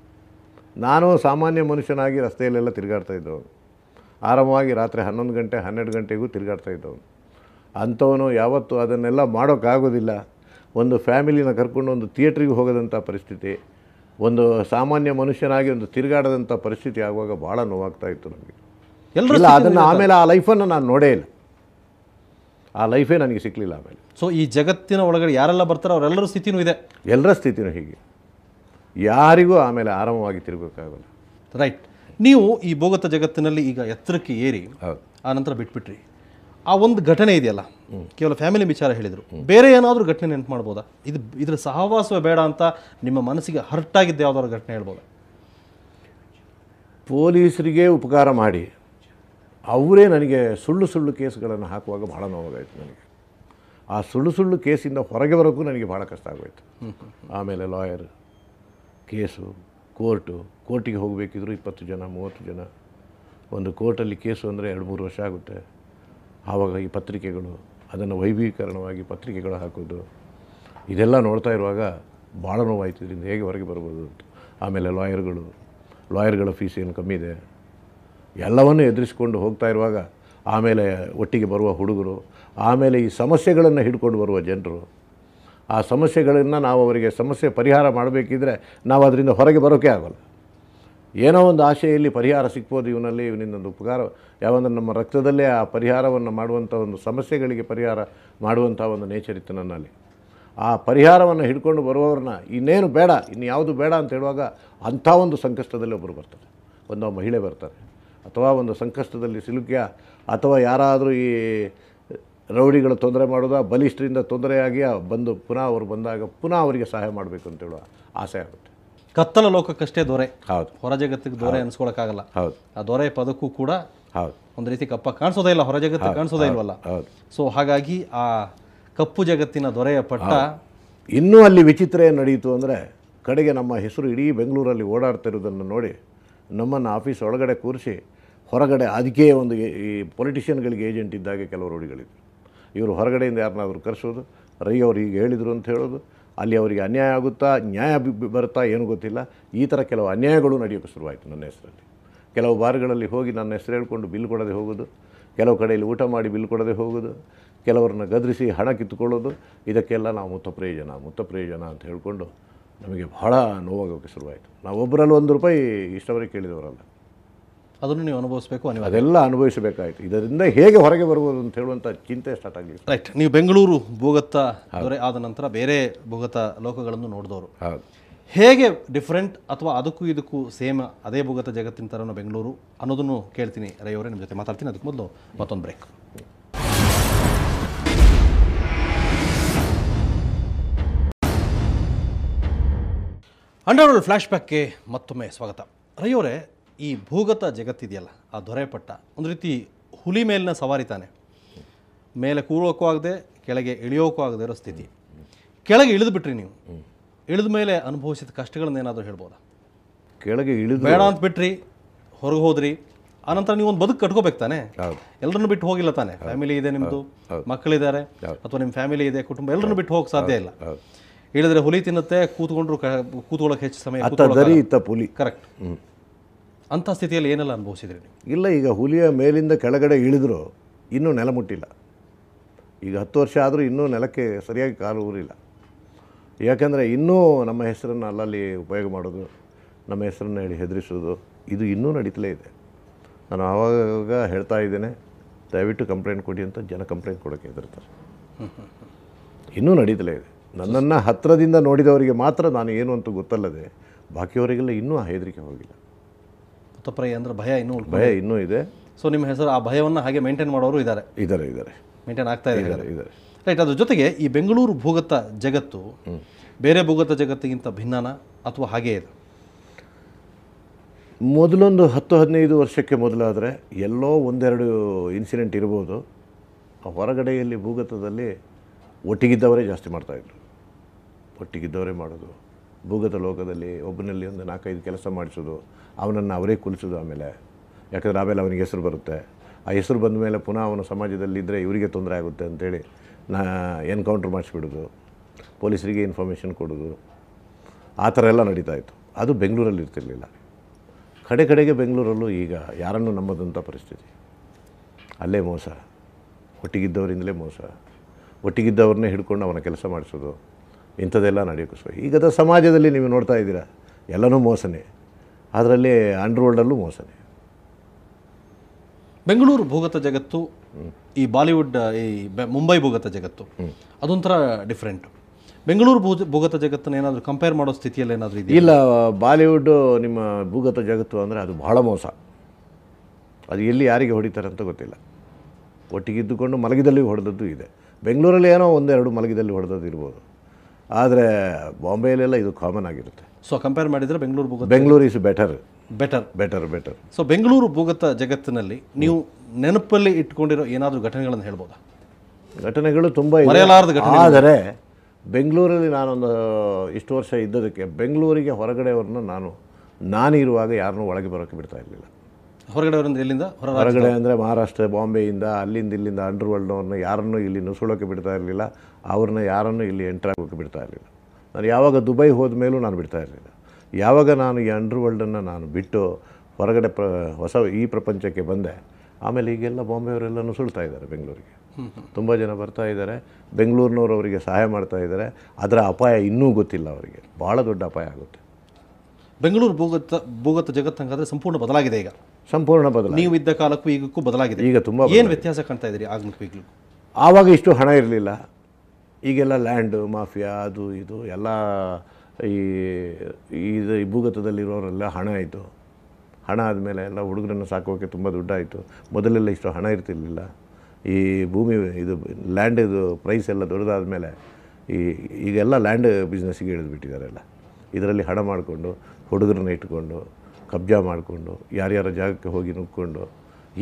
ನಾನು ಸಾಮಾನ್ಯ ಮನುಷ್ಯನಾಗಿ ರಸ್ತೆಯಲ್ಲೆಲ್ಲ ತಿರುಗಾಡ್ತಾ ಇದ್ದವನು ಆರಾಮವಾಗಿ ರಾತ್ರಿ ಹನ್ನೊಂದು ಗಂಟೆ ಹನ್ನೆರಡು ಗಂಟೆಗೂ ತಿರುಗಾಡ್ತಾ ಇದ್ದವನು ಅಂಥವನು ಯಾವತ್ತೂ ಅದನ್ನೆಲ್ಲ ಮಾಡೋಕ್ಕಾಗೋದಿಲ್ಲ ಒಂದು ಫ್ಯಾಮಿಲಿನ ಕರ್ಕೊಂಡು ಒಂದು ಥಿಯೇಟ್ರಿಗೆ ಹೋಗೋದಂಥ ಪರಿಸ್ಥಿತಿ ಒಂದು ಸಾಮಾನ್ಯ ಮನುಷ್ಯನಾಗಿ ಒಂದು ತಿರುಗಾಡದಂಥ ಪರಿಸ್ಥಿತಿ ಆಗುವಾಗ ಭಾಳ ನೋವಾಗ್ತಾ ಇತ್ತು ನನಗೆ ಎಲ್ಲ ಅದನ್ನು ಆಮೇಲೆ ಆ ಲೈಫನ್ನು ನಾನು ನೋಡೇ ಇಲ್ಲ ಆ ಲೈಫೇ ನನಗೆ ಸಿಕ್ಕಲಿಲ್ಲ ಆಮೇಲೆ ಸೊ ಈ ಜಗತ್ತಿನ ಒಳಗಡೆ ಯಾರೆಲ್ಲ ಬರ್ತಾರೋ ಅವರೆಲ್ಲರ ಸ್ಥಿತಿನೂ ಇದೆ ಎಲ್ಲರ ಸ್ಥಿತಿನೂ ಹೀಗೆ ಯಾರಿಗೂ ಆಮೇಲೆ ಆರಾಮವಾಗಿ ತಿರುಗಬೇಕಾಗಲ್ಲ ರೈಟ್ ನೀವು ಈ ಭೋಗತ ಜಗತ್ತಿನಲ್ಲಿ ಈಗ ಎತ್ತರಕ್ಕೆ ಏರಿ ಆ ನಂತರ ಬಿಟ್ಬಿಟ್ರಿ ಆ ಒಂದು ಘಟನೆ ಇದೆಯಲ್ಲ ಕೇವಲ ಫ್ಯಾಮಿಲಿ ವಿಚಾರ ಹೇಳಿದರು ಬೇರೆ ಏನಾದರೂ ಘಟನೆ ನೆನಪು ಮಾಡ್ಬೋದಾ ಇದು ಇದರ ಸಹವಾಸವೇ ಬೇಡ ಅಂತ ನಿಮ್ಮ ಮನಸ್ಸಿಗೆ ಹರ್ಟ್ ಆಗಿದ್ದು ಯಾವುದಾದ್ರು ಘಟನೆ ಹೇಳ್ಬೋದಾ ಪೊಲೀಸರಿಗೆ ಉಪಕಾರ ಮಾಡಿ ಅವರೇ ನನಗೆ ಸುಳ್ಳು ಸುಳ್ಳು ಕೇಸ್ಗಳನ್ನು ಹಾಕುವಾಗ ಭಾಳ ನೋವಾಗಾಯಿತು ನನಗೆ ಆ ಸುಳ್ಳು ಸುಳ್ಳು ಕೇಸಿಂದ ಹೊರಗೆ ಬರೋಕ್ಕೂ ನನಗೆ ಭಾಳ ಕಷ್ಟ ಆಗೋಯಿತು ಆಮೇಲೆ ಲಾಯರ್ ಕೇಸು ಕೋರ್ಟು ಕೋರ್ಟಿಗೆ ಹೋಗಬೇಕಿದ್ರು ಇಪ್ಪತ್ತು ಜನ ಮೂವತ್ತು ಜನ ಒಂದು ಕೋರ್ಟಲ್ಲಿ ಕೇಸು ಅಂದರೆ ಎರಡು ಮೂರು ವರ್ಷ ಆಗುತ್ತೆ ಆವಾಗ ಈ ಪತ್ರಿಕೆಗಳು ಅದನ್ನು ವೈವೀಕರಣವಾಗಿ ಪತ್ರಿಕೆಗಳು ಹಾಕೋದು ಇದೆಲ್ಲ ನೋಡ್ತಾ ಇರುವಾಗ ಭಾಳ ನೋವಾಯಿತು ಇದರಿಂದ ಹೇಗೆ ಹೊರಗೆ ಬರ್ಬೋದು ಅಂತ ಆಮೇಲೆ ಲಾಯರ್ಗಳು ಲಾಯರ್ಗಳ ಫೀಸ್ ಏನು ಕಮ್ಮಿ ಇದೆ ಎಲ್ಲವನ್ನು ಎದುರಿಸ್ಕೊಂಡು ಹೋಗ್ತಾ ಇರುವಾಗ ಆಮೇಲೆ ಒಟ್ಟಿಗೆ ಬರುವ ಹುಡುಗರು ಆಮೇಲೆ ಈ ಸಮಸ್ಯೆಗಳನ್ನು ಹಿಡ್ಕೊಂಡು ಬರುವ ಜನರು ಆ ಸಮಸ್ಯೆಗಳನ್ನು ನಾವು ಅವರಿಗೆ ಸಮಸ್ಯೆ ಪರಿಹಾರ ಮಾಡಬೇಕಿದ್ರೆ ನಾವು ಅದರಿಂದ ಹೊರಗೆ ಬರೋಕೆ ಆಗೋಲ್ಲ ಏನೋ ಒಂದು ಆಶೆಯಲ್ಲಿ ಪರಿಹಾರ ಸಿಗ್ಬೋದು ಇವನಲ್ಲಿ ಒಂದು ಉಪಕಾರ ಯಾವಂದ್ರೆ ನಮ್ಮ ರಕ್ತದಲ್ಲೇ ಆ ಪರಿಹಾರವನ್ನು ಮಾಡುವಂಥ ಒಂದು ಸಮಸ್ಯೆಗಳಿಗೆ ಪರಿಹಾರ ಮಾಡುವಂಥ ಒಂದು ನೇಚರ್ ಇತ್ತು ನನ್ನಲ್ಲಿ ಆ ಪರಿಹಾರವನ್ನು ಹಿಡ್ಕೊಂಡು ಬರುವವ್ರನ್ನ ಇನ್ನೇನು ಬೇಡ ಇನ್ನು ಯಾವುದು ಬೇಡ ಅಂತ ಹೇಳುವಾಗ ಅಂಥ ಒಂದು ಸಂಕಷ್ಟದಲ್ಲಿ ಒಬ್ಬರು ಬರ್ತಾರೆ ಒಂದು ಮಹಿಳೆ ಬರ್ತಾರೆ ಅಥವಾ ಒಂದು ಸಂಕಷ್ಟದಲ್ಲಿ ಸಿಲುಕ್ಯ ಅಥವಾ ಯಾರಾದರೂ ಈ ರೌಡಿಗಳು ತೊಂದರೆ ಮಾಡೋದು ಬಲಿಷ್ಠರಿಂದ ತೊಂದರೆಯಾಗಿ ಬಂದು ಪುನಃ ಅವರು ಬಂದಾಗ ಪುನಃ ಅವರಿಗೆ ಸಹಾಯ ಮಾಡಬೇಕು ಅಂತೇಳುವ ಆಸೆ ಆಗುತ್ತೆ ಕತ್ತಲ ಲೋಕಕ್ಕಷ್ಟೇ ದೊರೆ ಹೌದು ಹೊರ ಜಗತ್ತಿಗೆ ದೊರೆ ಅನ್ಸ್ಕೊಳಕ್ಕಾಗಲ್ಲ ಹೌದು ಆ ದೊರೆ ಪದಕ್ಕೂ ಕೂಡ ಹೌದು ಒಂದು ರೀತಿ ಕಪ್ಪ ಕಾಣಿಸೋದೇ ಇಲ್ಲ ಹೊರ ಜಗತ್ತಿಗೆ ಕಾಣಿಸೋದೇ ಇಲ್ವಲ್ಲ ಹೌದು ಸೊ ಹಾಗಾಗಿ ಆ ಕಪ್ಪು ಜಗತ್ತಿನ ದೊರೆಯ ಪಟ್ಟ ಇನ್ನೂ ಅಲ್ಲಿ ವಿಚಿತ್ರ ಏನು ನಡೆಯಿತು ಅಂದರೆ ಕಡೆಗೆ ನಮ್ಮ ಹೆಸರು ಇಡೀ ಬೆಂಗಳೂರಲ್ಲಿ ಓಡಾಡ್ತಿರೋದನ್ನು ನೋಡಿ ನಮ್ಮನ್ನು ಆಫೀಸ್ ಒಳಗಡೆ ಕೂರಿಸಿ ಹೊರಗಡೆ ಅದಕ್ಕೆ ಒಂದು ಈ ಪೊಲಿಟಿಷಿಯನ್ಗಳಿಗೆ ಏಜೆಂಟ್ ಇದ್ದಾಗೆ ಕೆಲವರು ರೂಢಿಗಳಿದ್ರು ಇವರು ಹೊರಗಡೆಯಿಂದ ಯಾರನ್ನಾದರೂ ಕರೆಸೋದು ರೈ ಅವ್ರು ಹೀಗೆ ಹೇಳಿದರು ಅಂತ ಹೇಳೋದು ಅಲ್ಲಿ ಅವರಿಗೆ ಅನ್ಯಾಯ ಆಗುತ್ತಾ ನ್ಯಾಯ ಬರುತ್ತಾ ಏನು ಗೊತ್ತಿಲ್ಲ ಈ ಥರ ಕೆಲವು ಅನ್ಯಾಯಗಳು ನಡೆಯೋಕ್ಕೆ ಶುರುವಾಯಿತು ನನ್ನ ಹೆಸರಲ್ಲಿ ಕೆಲವು ಬಾರ್ಗಳಲ್ಲಿ ಹೋಗಿ ನನ್ನ ಹೆಸರು ಹೇಳ್ಕೊಂಡು ಬಿಲ್ ಕೊಡದೆ ಹೋಗೋದು ಕೆಲವು ಕಡೆಯಲ್ಲಿ ಊಟ ಮಾಡಿ ಬಿಲ್ ಕೊಡದೆ ಹೋಗೋದು ಕೆಲವರನ್ನ ಗದರಿಸಿ ಹಣ ಕಿತ್ತುಕೊಳ್ಳೋದು ಇದಕ್ಕೆಲ್ಲ ನಾವು ಮುತ್ತ ಪ್ರಯೋಜನ ಮುತ್ತ ಪ್ರಯೋಜನ ಅಂತ ಹೇಳಿಕೊಂಡು ನಮಗೆ ಬಹಳ ನೋವಾಗೋಕ್ಕೆ ಶುರುವಾಯಿತು ನಾವೊಬ್ಬರಲ್ಲಿ ಒಂದು ರೂಪಾಯಿ ಇಷ್ಟವರೆಗೆ ಕೇಳಿದವರಲ್ಲ ಅದನ್ನು ನೀವು ಅನುಭವಿಸಬೇಕು ಅನಿವಾರ್ಯ ಅದೆಲ್ಲ ಅನುಭವಿಸಬೇಕಾಯಿತು ಇದರಿಂದ ಹೇಗೆ ಹೊರಗೆ ಬರ್ಬೋದು ಅಂತ ಹೇಳುವಂಥ ಚಿಂತೆ ಸ್ಟಾರ್ಟ್ ರೈಟ್ ನೀವು ಬೆಂಗಳೂರು ಭೂಗತ ದೊರೆ ಆದ ನಂತರ ಬೇರೆ ಭೂಗತ ಲೋಕಗಳನ್ನು ನೋಡಿದವರು ಹೇಗೆ ಡಿಫ್ರೆಂಟ್ ಅಥವಾ ಅದಕ್ಕೂ ಇದಕ್ಕೂ ಸೇಮ್ ಅದೇ ಭೂಗತ ಜಗತ್ತಿನ ಥರ ಬೆಂಗಳೂರು ಅನ್ನೋದನ್ನು ಕೇಳ್ತೀನಿ ರೈ ಅವರೇ ನಿಮ್ಮ ಜೊತೆ ಮಾತಾಡ್ತೀನಿ ಅದಕ್ಕೆ ಮೊದಲು ಮತ್ತೊಂದು ಬ್ರೇಕ್ ಅಂಡರ್ವರ್ಲ್ಡ್ ಫ್ಲ್ಯಾಶ್ ಬ್ಯಾಕ್ಗೆ ಮತ್ತೊಮ್ಮೆ ಸ್ವಾಗತ ಅವರೇ ಈ ಭೂಗತ ಜಗತ್ತಿದೆಯಲ್ಲ ಆ ದೊರೆಪಟ್ಟ ಒಂದು ರೀತಿ ಹುಲಿ ಮೇಲಿನ ಸವಾರಿ ತಾನೆ ಮೇಲೆ ಕೂರೋಕ್ಕೂ ಆಗದೆ ಕೆಳಗೆ ಇಳಿಯೋಕ್ಕೂ ಆಗದೆ ಇರೋ ಸ್ಥಿತಿ ಕೆಳಗೆ ಬಿಟ್ರಿ ನೀವು ಇಳಿದ ಮೇಲೆ ಅನುಭವಿಸಿದ ಏನಾದರೂ ಹೇಳ್ಬೋದಾ ಕೆಳಗೆ ಇಳಿದು ಬೇಡ ಅಂತ ಬಿಟ್ರಿ ಹೊರಗೆ ಹೋದ್ರಿ ಆನಂತರ ನೀವು ಒಂದು ಬದುಕು ಕಟ್ಕೋಬೇಕು ತಾನೆ ಎಲ್ಲರನ್ನು ಬಿಟ್ಟು ಹೋಗಿಲ್ಲ ತಾನೆ ಫ್ಯಾಮಿಲಿ ಇದೆ ನಿಮ್ಮದು ಮಕ್ಕಳಿದ್ದಾರೆ ಅಥವಾ ನಿಮ್ಮ ಫ್ಯಾಮಿಲಿ ಇದೆ ಕುಟುಂಬ ಎಲ್ಲರನ್ನು ಬಿಟ್ಟು ಹೋಗಕ್ಕೆ ಸಾಧ್ಯ ಇಲ್ಲ ಇಳಿದ್ರೆ ಹುಲಿ ತಿನ್ನುತ್ತೆ ಕೂತ್ಕೊಂಡ್ರು ಕೂತ್ಕೊಳ್ಳೋಕೆ ಹೆಚ್ಚು ಸಮಯ ಕರೆಕ್ಟ್ ಅಂಥ ಸ್ಥಿತಿಯಲ್ಲಿ ಏನೆಲ್ಲ ಅನುಭವಿಸಿದ್ರಿ ಇಲ್ಲ ಈಗ ಹುಲಿಯ ಮೇಲಿಂದ ಕೆಳಗಡೆ ಇಳಿದ್ರು ಇನ್ನೂ ನೆಲ ಮುಟ್ಟಿಲ್ಲ ಈಗ ಹತ್ತು ವರ್ಷ ಆದರೂ ಇನ್ನೂ ನೆಲಕ್ಕೆ ಸರಿಯಾಗಿ ಕಾಲು ಊರಿಲ್ಲ ಯಾಕೆಂದರೆ ಇನ್ನೂ ನಮ್ಮ ಹೆಸರನ್ನು ಅಲ್ಲಲ್ಲಿ ಉಪಯೋಗ ಮಾಡೋದು ನಮ್ಮ ಹೆಸರನ್ನು ಹೇಳಿ ಹೆದರಿಸೋದು ಇದು ಇನ್ನೂ ನಡೀತಲೇ ಇದೆ ನಾನು ಆವಾಗ ಹೇಳ್ತಾ ಇದ್ದೇನೆ ದಯವಿಟ್ಟು ಕಂಪ್ಲೇಂಟ್ ಕೊಡಿ ಅಂತ ಜನ ಕಂಪ್ಲೇಂಟ್ ಕೊಡೋಕ್ಕೆ ಹೆದರ್ತಾರೆ ಇನ್ನೂ ನಡೀತಲೇ ಇದೆ ನನ್ನನ್ನು ಹತ್ತಿರದಿಂದ ನೋಡಿದವರಿಗೆ ಮಾತ್ರ ನಾನು ಏನು ಅಂತ ಗೊತ್ತಲ್ಲದೆ ಬಾಕಿಯವರಿಗೆಲ್ಲ ಇನ್ನೂ ಹೆದರಿಕೆ ಹೋಗಿಲ್ಲ ತಪ್ರಯ ಅಂದ್ರೆ ಭಯ ಇನ್ನೂ ಭಯ ಇನ್ನೂ ಇದೆ ಸೊ ನಿಮ್ಮ ಹೆಸರು ಆ ಭಯವನ್ನು ಹಾಗೆ ಮೇಂಟೈನ್ ಮಾಡೋರು ಇದ್ದಾರೆ ಇದ್ದಾರೆ ಇದ್ದಾರೆ ಮೇಂಟೈನ್ ಆಗ್ತಾ ಇದ್ದಾರೆ ಇದ್ದಾರೆ ರೈಟ್ ಅದ್ರ ಜೊತೆಗೆ ಈ ಬೆಂಗಳೂರು ಭೂಗತ ಜಗತ್ತು ಬೇರೆ ಭೂಗತ ಜಗತ್ತಿಗಿಂತ ಭಿನ್ನಾನ ಅಥವಾ ಹಾಗೇ ಇದೆ ಮೊದಲೊಂದು ಹತ್ತು ಹದಿನೈದು ವರ್ಷಕ್ಕೆ ಮೊದಲಾದರೆ ಎಲ್ಲೋ ಒಂದೆರಡು ಇನ್ಸಿಡೆಂಟ್ ಇರ್ಬೋದು ಹೊರಗಡೆಯಲ್ಲಿ ಭೂಗತದಲ್ಲಿ ಒಟ್ಟಿಗಿದ್ದವರೇ ಜಾಸ್ತಿ ಮಾಡ್ತಾಯಿದ್ರು ಒಟ್ಟಿಗಿದ್ದವರೇ ಮಾಡೋದು ಭೂಗತ ಲೋಕದಲ್ಲಿ ಒಬ್ಬನಲ್ಲಿ ಒಂದು ನಾಲ್ಕೈದು ಕೆಲಸ ಮಾಡಿಸೋದು ಅವನನ್ನು ಅವರೇ ಕುಲಿಸೋದು ಆಮೇಲೆ ಯಾಕಂದರೆ ಆಮೇಲೆ ಅವನಿಗೆ ಹೆಸರು ಬರುತ್ತೆ ಆ ಹೆಸರು ಬಂದ ಮೇಲೆ ಪುನಃ ಅವನು ಸಮಾಜದಲ್ಲಿದ್ದರೆ ಇವರಿಗೆ ತೊಂದರೆ ಆಗುತ್ತೆ ಅಂತೇಳಿ ನಾ ಎನ್ಕೌಂಟ್ರ್ ಮಾಡಿಸ್ಬಿಡೋದು ಪೊಲೀಸರಿಗೆ ಇನ್ಫಾರ್ಮೇಷನ್ ಕೊಡೋದು ಆ ಥರ ಎಲ್ಲ ನಡೀತಾ ಇತ್ತು ಅದು ಬೆಂಗಳೂರಲ್ಲಿ ಇರ್ತಿರ್ಲಿಲ್ಲ ಕಡೆ ಕಡೆಗೆ ಬೆಂಗಳೂರಲ್ಲೂ ಈಗ ಯಾರನ್ನು ನಂಬದಂಥ ಪರಿಸ್ಥಿತಿ ಅಲ್ಲೇ ಮೋಸ ಒಟ್ಟಿಗಿದ್ದವರಿಂದಲೇ ಮೋಸ ಒಟ್ಟಿಗಿದ್ದವ್ರನ್ನೇ ಹಿಡ್ಕೊಂಡು ಅವನ ಕೆಲಸ ಮಾಡಿಸೋದು ಇಂಥದ್ದೆಲ್ಲ ನಡೆಯೋಕ್ಕೋಸ್ಕರ ಈಗ ಈಗದ ಸಮಾಜದಲ್ಲಿ ನೀವು ನೋಡ್ತಾ ಇದ್ದೀರಾ ಎಲ್ಲನೂ ಮೋಸನೆ ಅದರಲ್ಲಿ ವರ್ಲ್ಡಲ್ಲೂ ಮೋಸನೆ ಬೆಂಗಳೂರು ಭೂಗತ ಜಗತ್ತು ಈ ಬಾಲಿವುಡ್ ಈ ಮುಂಬೈ ಭೂಗತ ಜಗತ್ತು ಅದೊಂಥರ ಡಿಫ್ರೆಂಟು ಬೆಂಗಳೂರು ಭೂ ಭೂಗತ ಜಗತ್ತನ್ನು ಏನಾದರೂ ಕಂಪೇರ್ ಮಾಡೋ ಸ್ಥಿತಿಯಲ್ಲಿ ಏನಾದರೂ ಇದೆ ಇಲ್ಲ ಬಾಲಿವುಡ್ ನಿಮ್ಮ ಭೂಗತ ಜಗತ್ತು ಅಂದರೆ ಅದು ಬಹಳ ಮೋಸ ಅದು ಎಲ್ಲಿ ಯಾರಿಗೆ ಹೊಡಿತಾರೆ ಅಂತ ಗೊತ್ತಿಲ್ಲ ಒಟ್ಟಿಗೆ ಇದ್ದುಕೊಂಡು ಮಲಗಿದಲ್ಲಿ ಹೊಡೆದದ್ದು ಇದೆ ಬೆಂಗಳೂರಲ್ಲಿ ಏನೋ ಒಂದೆರಡು ಮಲಗಿದಲ್ಲಿ ಹೊಡೆದದ್ದು ಇರ್ಬೋದು ಆದರೆ ಬಾಂಬೆಯಲ್ಲೆಲ್ಲ ಇದು ಕಾಮನ್ ಆಗಿರುತ್ತೆ ಸೊ ಕಂಪೇರ್ ಮಾಡಿದರೆ ಬೆಂಗಳೂರು ಭೂಗತ Bengaluru is better better better better so Bengaluru ಭೂಗತ ಜಗತ್ತಿನಲ್ಲಿ ನೀವು ನೆನಪಲ್ಲಿ ಇಟ್ಕೊಂಡಿರೋ ಏನಾದರೂ ಘಟನೆಗಳನ್ನು ಹೇಳ್ಬೋದಾ ಘಟನೆಗಳು ತುಂಬ ಘಟನೆ ಆದರೆ ಬೆಂಗಳೂರಲ್ಲಿ ನಾನೊಂದು ಇಷ್ಟು ವರ್ಷ ಇದ್ದದಕ್ಕೆ ಬೆಂಗಳೂರಿಗೆ ಹೊರಗಡೆಯವ್ರನ್ನ ನಾನು ನಾನಿರುವಾಗ ಯಾರನ್ನೂ ಒಳಗೆ ಬರೋಕ್ಕೆ ಬಿಡ್ತಾ ಇರಲಿಲ್ಲ ಹೊರಗಡೆ ಇಲ್ಲಿಂದ ಎಲ್ಲಿಂದ ಹೊರಗಡೆ ಅಂದರೆ ಮಹಾರಾಷ್ಟ್ರ ಬಾಂಬೆಯಿಂದ ಅಲ್ಲಿಂದ ಇಲ್ಲಿಂದ ಅಂಡರ್ ವರ್ಲ್ಡ್ನವ್ರನ್ನ ಯಾರನ್ನೂ ಇಲ್ಲಿ ನುಸುಳೋಕೆ ಬಿಡ್ತಾ ಇರಲಿಲ್ಲ ಅವ್ರನ್ನ ಯಾರನ್ನು ಇಲ್ಲಿ ಆಗೋಕ್ಕೆ ಬಿಡ್ತಾ ಇರಲಿಲ್ಲ ನಾನು ಯಾವಾಗ ದುಬೈ ಹೋದ ಮೇಲೂ ನಾನು ಬಿಡ್ತಾ ಇರಲಿಲ್ಲ ಯಾವಾಗ ನಾನು ಈ ಅಂಡರ್ ವರ್ಲ್ಡನ್ನು ನಾನು ಬಿಟ್ಟು ಹೊರಗಡೆ ಪ್ರ ಹೊಸ ಈ ಪ್ರಪಂಚಕ್ಕೆ ಬಂದೆ ಆಮೇಲೆ ಈಗೆಲ್ಲ ಬಾಂಬೆಯವರೆಲ್ಲ ನುಸುಳ್ತಾ ಇದ್ದಾರೆ ಬೆಂಗಳೂರಿಗೆ ತುಂಬ ಜನ ಬರ್ತಾ ಇದ್ದಾರೆ ಬೆಂಗಳೂರಿನವರು ಅವರಿಗೆ ಸಹಾಯ ಮಾಡ್ತಾ ಇದ್ದಾರೆ ಅದರ ಅಪಾಯ ಇನ್ನೂ ಗೊತ್ತಿಲ್ಲ ಅವರಿಗೆ ಭಾಳ ದೊಡ್ಡ ಅಪಾಯ ಆಗುತ್ತೆ ಬೆಂಗಳೂರು ಭೂಗತ ಭೂಗತ ಜಗತ್ತಂಗಾದರೆ ಸಂಪೂರ್ಣ ಬದಲಾಗಿದೆ ಈಗ ಸಂಪೂರ್ಣ ಬದಲಾಗಿದೆ ನೀವು ಇದ್ದ ಕಾಲಕ್ಕೂ ಈಗಕ್ಕೂ ಬದಲಾಗಿದೆ ಈಗ ತುಂಬ ಏನು ವ್ಯತ್ಯಾಸ ಕಾಣ್ತಾ ಇದ್ದೀರಿ ಆಗಲಿಕ್ಕೂ ಈಗಲೂ ಆವಾಗ ಇಷ್ಟು ಹಣ ಇರಲಿಲ್ಲ ಈಗೆಲ್ಲ ಲ್ಯಾಂಡ್ ಮಾಫಿಯಾ ಅದು ಇದು ಎಲ್ಲ ಈ ಇದು ಈ ಭೂಗತದಲ್ಲಿರೋರೆಲ್ಲ ಹಣ ಆಯಿತು ಹಣ ಆದಮೇಲೆ ಎಲ್ಲ ಹುಡುಗರನ್ನು ಸಾಕೋಕ್ಕೆ ತುಂಬ ದುಡ್ಡಾಯಿತು ಮೊದಲೆಲ್ಲ ಇಷ್ಟು ಹಣ ಇರ್ತಿರ್ಲಿಲ್ಲ ಈ ಭೂಮಿ ಇದು ಲ್ಯಾಂಡ್ ಇದು ಪ್ರೈಸ್ ಎಲ್ಲ ದೊಡ್ಡದಾದ ಮೇಲೆ ಈ ಈಗೆಲ್ಲ ಲ್ಯಾಂಡ್ ಬಿಸ್ನೆಸ್ಸಿಗೆ ಎಲ್ಲ ಇದರಲ್ಲಿ ಹಣ ಮಾಡಿಕೊಂಡು ಹುಡುಗರನ್ನ ಇಟ್ಕೊಂಡು ಕಬ್ಜಾ ಮಾಡಿಕೊಂಡು ಯಾರ್ಯಾರ ಜಾಗಕ್ಕೆ ಹೋಗಿ ನುಗ್ಕೊಂಡು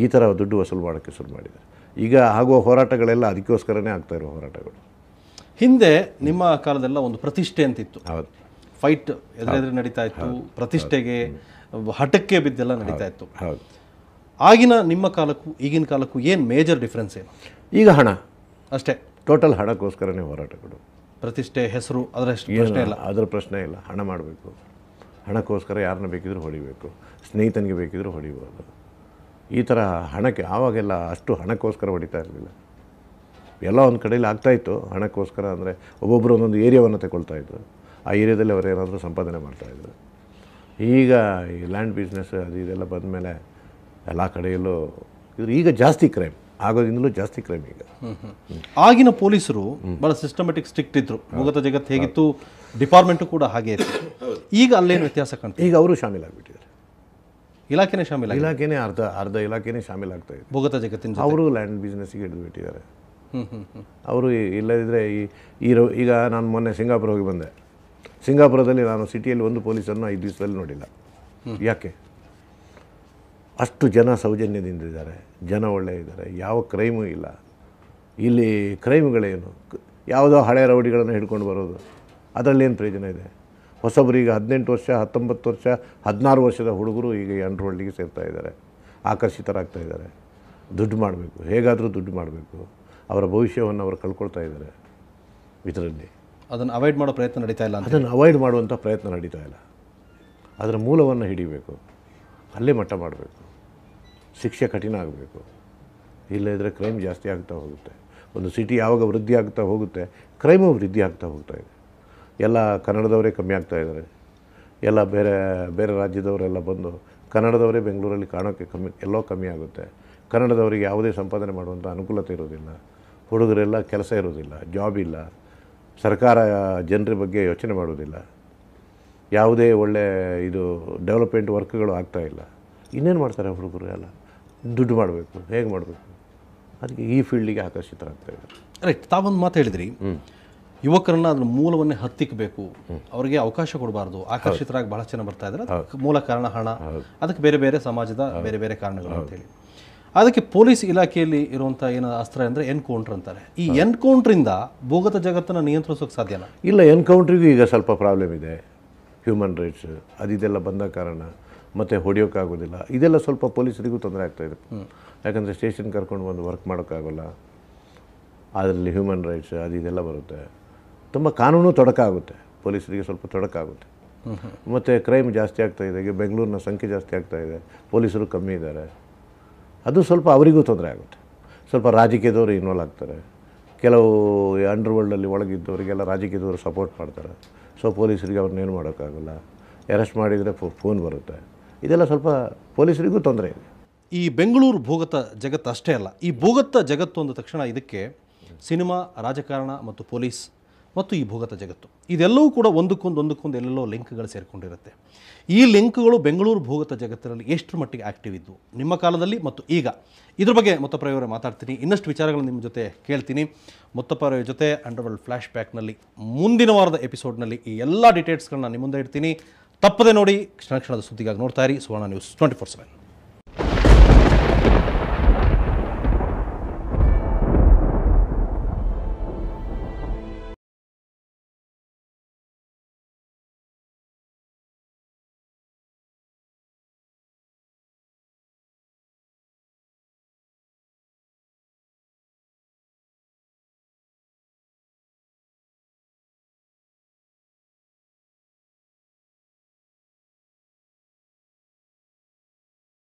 ಈ ಥರ ದುಡ್ಡು ವಸೂಲು ಮಾಡೋಕ್ಕೆ ಶುರು ಮಾಡಿದೆ ಈಗ ಆಗುವ ಹೋರಾಟಗಳೆಲ್ಲ ಅದಕ್ಕೋಸ್ಕರನೇ ಆಗ್ತಾ ಹೋರಾಟಗಳು ಹಿಂದೆ ನಿಮ್ಮ ಕಾಲದೆಲ್ಲ ಒಂದು ಪ್ರತಿಷ್ಠೆ ಅಂತಿತ್ತು ಹೌದು ಫೈಟ್ ಎದುರೆದುರು ನಡೀತಾ ಇತ್ತು ಪ್ರತಿಷ್ಠೆಗೆ ಹಠಕ್ಕೆ ಬಿದ್ದೆಲ್ಲ ನಡೀತಾ ಇತ್ತು ಹೌದು ಆಗಿನ ನಿಮ್ಮ ಕಾಲಕ್ಕೂ ಈಗಿನ ಕಾಲಕ್ಕೂ ಏನು ಮೇಜರ್ ಡಿಫ್ರೆನ್ಸ್ ಏನು ಈಗ ಹಣ ಅಷ್ಟೇ ಟೋಟಲ್ ಹಣಕ್ಕೋಸ್ಕರನೇ ಹೋರಾಟಗಳು ಪ್ರತಿಷ್ಠೆ ಹೆಸರು ಅದರ ಪ್ರಶ್ನೆ ಇಲ್ಲ ಅದರ ಪ್ರಶ್ನೆ ಇಲ್ಲ ಹಣ ಮಾಡಬೇಕು ಹಣಕ್ಕೋಸ್ಕರ ಯಾರನ್ನ ಬೇಕಿದ್ರೂ ಹೊಡಿಬೇಕು ಸ್ನೇಹಿತನಿಗೆ ಬೇಕಿದ್ದರೂ ಹೊಡಿಬೋದು ಈ ಥರ ಹಣಕ್ಕೆ ಆವಾಗೆಲ್ಲ ಅಷ್ಟು ಹಣಕ್ಕೋಸ್ಕರ ಹೊಡಿತಾ ಇರಲಿಲ್ಲ ಎಲ್ಲ ಒಂದು ಕಡೆಯಲ್ಲಿ ಆಗ್ತಾಯಿತ್ತು ಹಣಕ್ಕೋಸ್ಕರ ಅಂದರೆ ಒಬ್ಬೊಬ್ಬರು ಒಂದೊಂದು ಏರಿಯಾವನ್ನು ತಗೊಳ್ತಾಯಿದ್ರು ಆ ಏರಿಯಾದಲ್ಲಿ ಅವರೇನಾದರೂ ಸಂಪಾದನೆ ಮಾಡ್ತಾಯಿದ್ರು ಈಗ ಈ ಲ್ಯಾಂಡ್ ಬಿಸ್ನೆಸ್ ಅದು ಇದೆಲ್ಲ ಬಂದಮೇಲೆ ಎಲ್ಲ ಕಡೆಯಲ್ಲೂ ಇದು ಈಗ ಜಾಸ್ತಿ ಕ್ರೈಮ್ ಆಗೋದಿಂದಲೂ ಜಾಸ್ತಿ ಕ್ರೈಮ್ ಈಗ ಆಗಿನ ಪೊಲೀಸರು ಭಾಳ ಸಿಸ್ಟಮೆಟಿಕ್ ಸ್ಟ್ರಿಕ್ಟ್ ಇದ್ರು ಭೂಗತ ಜಗತ್ತು ಹೇಗಿತ್ತು ಡಿಪಾರ್ಟ್ಮೆಂಟು ಕೂಡ ಹಾಗೆ ಇತ್ತು ಈಗ ಅಲ್ಲೇನು ವ್ಯತ್ಯಾಸ ಕಾಣ್ತೀವಿ ಈಗ ಅವರು ಶಾಮೀಲಾಗ್ಬಿಟ್ಟಿದ್ದಾರೆ ಇಲಾಖೆನೇ ಶಾಮೀಲ ಇಲಾಖೆನೇ ಅರ್ಧ ಅರ್ಧ ಇಲಾಖೆನೇ ಶಾಮೀಲಾಗ್ತಾ ಇದೆ ಭೂಗತ ಜಗತ್ತಿನ ಅವರು ಲ್ಯಾಂಡ್ ಬಿಸ್ನೆಸ್ಗೆ ಹಿಡಿದುಬಿಟ್ಟಿದ್ದಾರೆ ಅವರು ಇಲ್ಲದಿದ್ದರೆ ಈ ಈಗ ನಾನು ಮೊನ್ನೆ ಸಿಂಗಾಪುರ ಹೋಗಿ ಬಂದೆ ಸಿಂಗಾಪುರದಲ್ಲಿ ನಾನು ಸಿಟಿಯಲ್ಲಿ ಒಂದು ಪೊಲೀಸನ್ನು ಐದು ದಿವಸದಲ್ಲಿ ನೋಡಿಲ್ಲ ಯಾಕೆ ಅಷ್ಟು ಜನ ಸೌಜನ್ಯದಿಂದ ಇದ್ದಾರೆ ಜನ ಒಳ್ಳೆ ಇದ್ದಾರೆ ಯಾವ ಕ್ರೈಮೂ ಇಲ್ಲ ಇಲ್ಲಿ ಕ್ರೈಮ್ಗಳೇನು ಯಾವುದೋ ಹಳೆಯ ರೌಡಿಗಳನ್ನು ಹಿಡ್ಕೊಂಡು ಬರೋದು ಅದರಲ್ಲೇನು ಪ್ರಯೋಜನ ಇದೆ ಹೊಸಬರು ಈಗ ಹದಿನೆಂಟು ವರ್ಷ ಹತ್ತೊಂಬತ್ತು ವರ್ಷ ಹದಿನಾರು ವರ್ಷದ ಹುಡುಗರು ಈಗ ಈ ಅಂಡ್ರೋಲ್ಡಿಗೆ ಸೇರ್ತಾ ಇದ್ದಾರೆ ಆಕರ್ಷಿತರಾಗ್ತಾ ಇದ್ದಾರೆ ದುಡ್ಡು ಮಾಡಬೇಕು ಹೇಗಾದರೂ ದುಡ್ಡು ಮಾಡಬೇಕು ಅವರ ಭವಿಷ್ಯವನ್ನು ಅವರು ಕಳ್ಕೊಳ್ತಾ ಇದ್ದಾರೆ ಇದರಲ್ಲಿ ಅದನ್ನು ಅವಾಯ್ಡ್ ಮಾಡೋ ಪ್ರಯತ್ನ ನಡೀತಾ ಇಲ್ಲ ಅದನ್ನು ಅವಾಯ್ಡ್ ಮಾಡುವಂಥ ಪ್ರಯತ್ನ ನಡೀತಾ ಇಲ್ಲ ಅದರ ಮೂಲವನ್ನು ಹಿಡಿಬೇಕು ಅಲ್ಲೇ ಮಟ್ಟ ಮಾಡಬೇಕು ಶಿಕ್ಷೆ ಕಠಿಣ ಆಗಬೇಕು ಇಲ್ಲದಿದ್ದರೆ ಕ್ರೈಮ್ ಜಾಸ್ತಿ ಆಗ್ತಾ ಹೋಗುತ್ತೆ ಒಂದು ಸಿಟಿ ಯಾವಾಗ ವೃದ್ಧಿ ಆಗ್ತಾ ಹೋಗುತ್ತೆ ಕ್ರೈಮು ವೃದ್ಧಿ ಆಗ್ತಾ ಹೋಗ್ತಾ ಇದೆ ಎಲ್ಲ ಕನ್ನಡದವರೇ ಕಮ್ಮಿ ಆಗ್ತಾ ಇದ್ದಾರೆ ಎಲ್ಲ ಬೇರೆ ಬೇರೆ ರಾಜ್ಯದವರೆಲ್ಲ ಬಂದು ಕನ್ನಡದವರೇ ಬೆಂಗಳೂರಲ್ಲಿ ಕಾಣೋಕ್ಕೆ ಕಮ್ಮಿ ಎಲ್ಲೋ ಕಮ್ಮಿ ಆಗುತ್ತೆ ಕನ್ನಡದವರಿಗೆ ಯಾವುದೇ ಸಂಪಾದನೆ ಮಾಡುವಂಥ ಅನುಕೂಲತೆ ಇರೋದಿಲ್ಲ ಹುಡುಗರೆಲ್ಲ ಕೆಲಸ ಇರೋದಿಲ್ಲ ಜಾಬ್ ಇಲ್ಲ ಸರ್ಕಾರ ಜನರ ಬಗ್ಗೆ ಯೋಚನೆ ಮಾಡೋದಿಲ್ಲ ಯಾವುದೇ ಒಳ್ಳೆ ಇದು ಡೆವಲಪ್ಮೆಂಟ್ ವರ್ಕ್ಗಳು ಆಗ್ತಾಯಿಲ್ಲ ಇನ್ನೇನು ಮಾಡ್ತಾರೆ ಹುಡುಗರು ಎಲ್ಲ ದುಡ್ಡು ಮಾಡಬೇಕು ಹೇಗೆ ಮಾಡಬೇಕು ಅದಕ್ಕೆ ಈ ಫೀಲ್ಡಿಗೆ ಆಕರ್ಷಿತರಾಗ್ತಾ ಇದ್ದಾರೆ ರೈಟ್ ತಾವೊಂದು ಮಾತು ಹೇಳಿದ್ರಿ ಯುವಕರನ್ನ ಅದ್ರ ಮೂಲವನ್ನೇ ಹತ್ತಿಕ್ಕಬೇಕು ಅವರಿಗೆ ಅವಕಾಶ ಕೊಡಬಾರ್ದು ಆಕರ್ಷಿತರಾಗಿ ಬಹಳ ಜನ ಬರ್ತಾ ಇದ್ದಾರೆ ಮೂಲ ಕಾರಣ ಹಣ ಅದಕ್ಕೆ ಬೇರೆ ಬೇರೆ ಸಮಾಜದ ಬೇರೆ ಬೇರೆ ಕಾರಣಗಳು ಅಂತ ಹೇಳಿ ಅದಕ್ಕೆ ಪೊಲೀಸ್ ಇಲಾಖೆಯಲ್ಲಿ ಇರುವಂತಹ ಏನೋ ಅಸ್ತ್ರ ಅಂದ್ರೆ ಎನ್ಕೌಂಟರ್ ಅಂತಾರೆ ಈ ಎನ್ಕೌಂಟ್ರಿಂದ ಭೂಗತ ಜಗತ್ತನ್ನ ನಿಯಂತ್ರಿಸೋಕೆ ಸಾಧ್ಯನಾ ಇಲ್ಲ ಎನ್ಕೌಂಟ್ರಿಗೂ ಈಗ ಸ್ವಲ್ಪ ಪ್ರಾಬ್ಲಮ್ ಇದೆ ಹ್ಯೂಮನ್ ರೈಟ್ಸ್ ಅದಿದೆಲ್ಲ ಬಂದ ಕಾರಣ ಮತ್ತೆ ಹೊಡೆಯೋಕ್ಕಾಗೋದಿಲ್ಲ ಇದೆಲ್ಲ ಸ್ವಲ್ಪ ಪೊಲೀಸರಿಗೂ ತೊಂದರೆ ಆಗ್ತಾ ಇದೆ ಯಾಕಂದ್ರೆ ಸ್ಟೇಷನ್ ಕರ್ಕೊಂಡು ಬಂದು ವರ್ಕ್ ಮಾಡೋಕ್ಕಾಗೋಲ್ಲ ಅದರಲ್ಲಿ ಹ್ಯೂಮನ್ ರೈಟ್ಸ್ ಅದು ಇದೆಲ್ಲ ಬರುತ್ತೆ ತುಂಬ ಕಾನೂನು ತೊಡಕಾಗುತ್ತೆ ಪೊಲೀಸರಿಗೆ ಸ್ವಲ್ಪ ತೊಡಕಾಗುತ್ತೆ ಮತ್ತು ಕ್ರೈಮ್ ಜಾಸ್ತಿ ಆಗ್ತಾ ಇದೆ ಈಗ ಬೆಂಗಳೂರಿನ ಸಂಖ್ಯೆ ಜಾಸ್ತಿ ಆಗ್ತಾ ಇದೆ ಪೊಲೀಸರು ಕಮ್ಮಿ ಇದ್ದಾರೆ ಅದು ಸ್ವಲ್ಪ ಅವರಿಗೂ ತೊಂದರೆ ಆಗುತ್ತೆ ಸ್ವಲ್ಪ ರಾಜಕೀಯದವರು ಇನ್ವಾಲ್ವ್ ಆಗ್ತಾರೆ ಕೆಲವು ಅಂಡರ್ ಒಳಗಿದ್ದವರಿಗೆಲ್ಲ ರಾಜಕೀಯದವರು ಸಪೋರ್ಟ್ ಮಾಡ್ತಾರೆ ಸೊ ಪೊಲೀಸರಿಗೆ ಅವ್ರನ್ನೇನು ಮಾಡೋಕ್ಕಾಗಲ್ಲ ಅರೆಸ್ಟ್ ಮಾಡಿದರೆ ಫೋನ್ ಬರುತ್ತೆ ಇದೆಲ್ಲ ಸ್ವಲ್ಪ ಪೊಲೀಸರಿಗೂ ತೊಂದರೆ ಇದೆ ಈ ಬೆಂಗಳೂರು ಭೂಗತ ಜಗತ್ತು ಅಷ್ಟೇ ಅಲ್ಲ ಈ ಭೂಗತ ಜಗತ್ತು ಅಂದ ತಕ್ಷಣ ಇದಕ್ಕೆ ಸಿನಿಮಾ ರಾಜಕಾರಣ ಮತ್ತು ಪೊಲೀಸ್ ಮತ್ತು ಈ ಭೂಗತ ಜಗತ್ತು ಇದೆಲ್ಲವೂ ಕೂಡ ಒಂದಕ್ಕೊಂದು ಒಂದಕ್ಕೊಂದು ಎಲ್ಲೆಲ್ಲೋ ಲಿಂಕ್ಗಳು ಸೇರಿಕೊಂಡಿರುತ್ತೆ ಈ ಲಿಂಕ್ಗಳು ಬೆಂಗಳೂರು ಭೂಗತ ಜಗತ್ತಿನಲ್ಲಿ ಎಷ್ಟರ ಮಟ್ಟಿಗೆ ಆ್ಯಕ್ಟಿವ್ ಇದ್ದವು ನಿಮ್ಮ ಕಾಲದಲ್ಲಿ ಮತ್ತು ಈಗ ಇದ್ರ ಬಗ್ಗೆ ಮುತ್ತಪ್ಪರವರೇ ಮಾತಾಡ್ತೀನಿ ಇನ್ನಷ್ಟು ವಿಚಾರಗಳನ್ನು ನಿಮ್ಮ ಜೊತೆ ಕೇಳ್ತೀನಿ ಮುತ್ತಪ್ಪರವ್ರ ಜೊತೆ ಅಂಡರ್ವರ್ಲ್ಡ್ ಫ್ಲ್ಯಾಶ್ ಬ್ಯಾಕ್ನಲ್ಲಿ ಮುಂದಿನ ವಾರದ ಎಪಿಸೋಡ್ನಲ್ಲಿ ಈ ಎಲ್ಲ ಡೀಟೇಲ್ಸ್ಗಳನ್ನ ನಿಮ್ಮ ಮುಂದೆ ಇಡ್ತೀನಿ ತಪ್ಪದೆ ನೋಡಿ ಕ್ಷಣ ಕ್ಷಣದ ಸುದ್ದಿಗಾಗಿ ನೋಡ್ತಾ ಇರಿ Suvarna news twenty four seven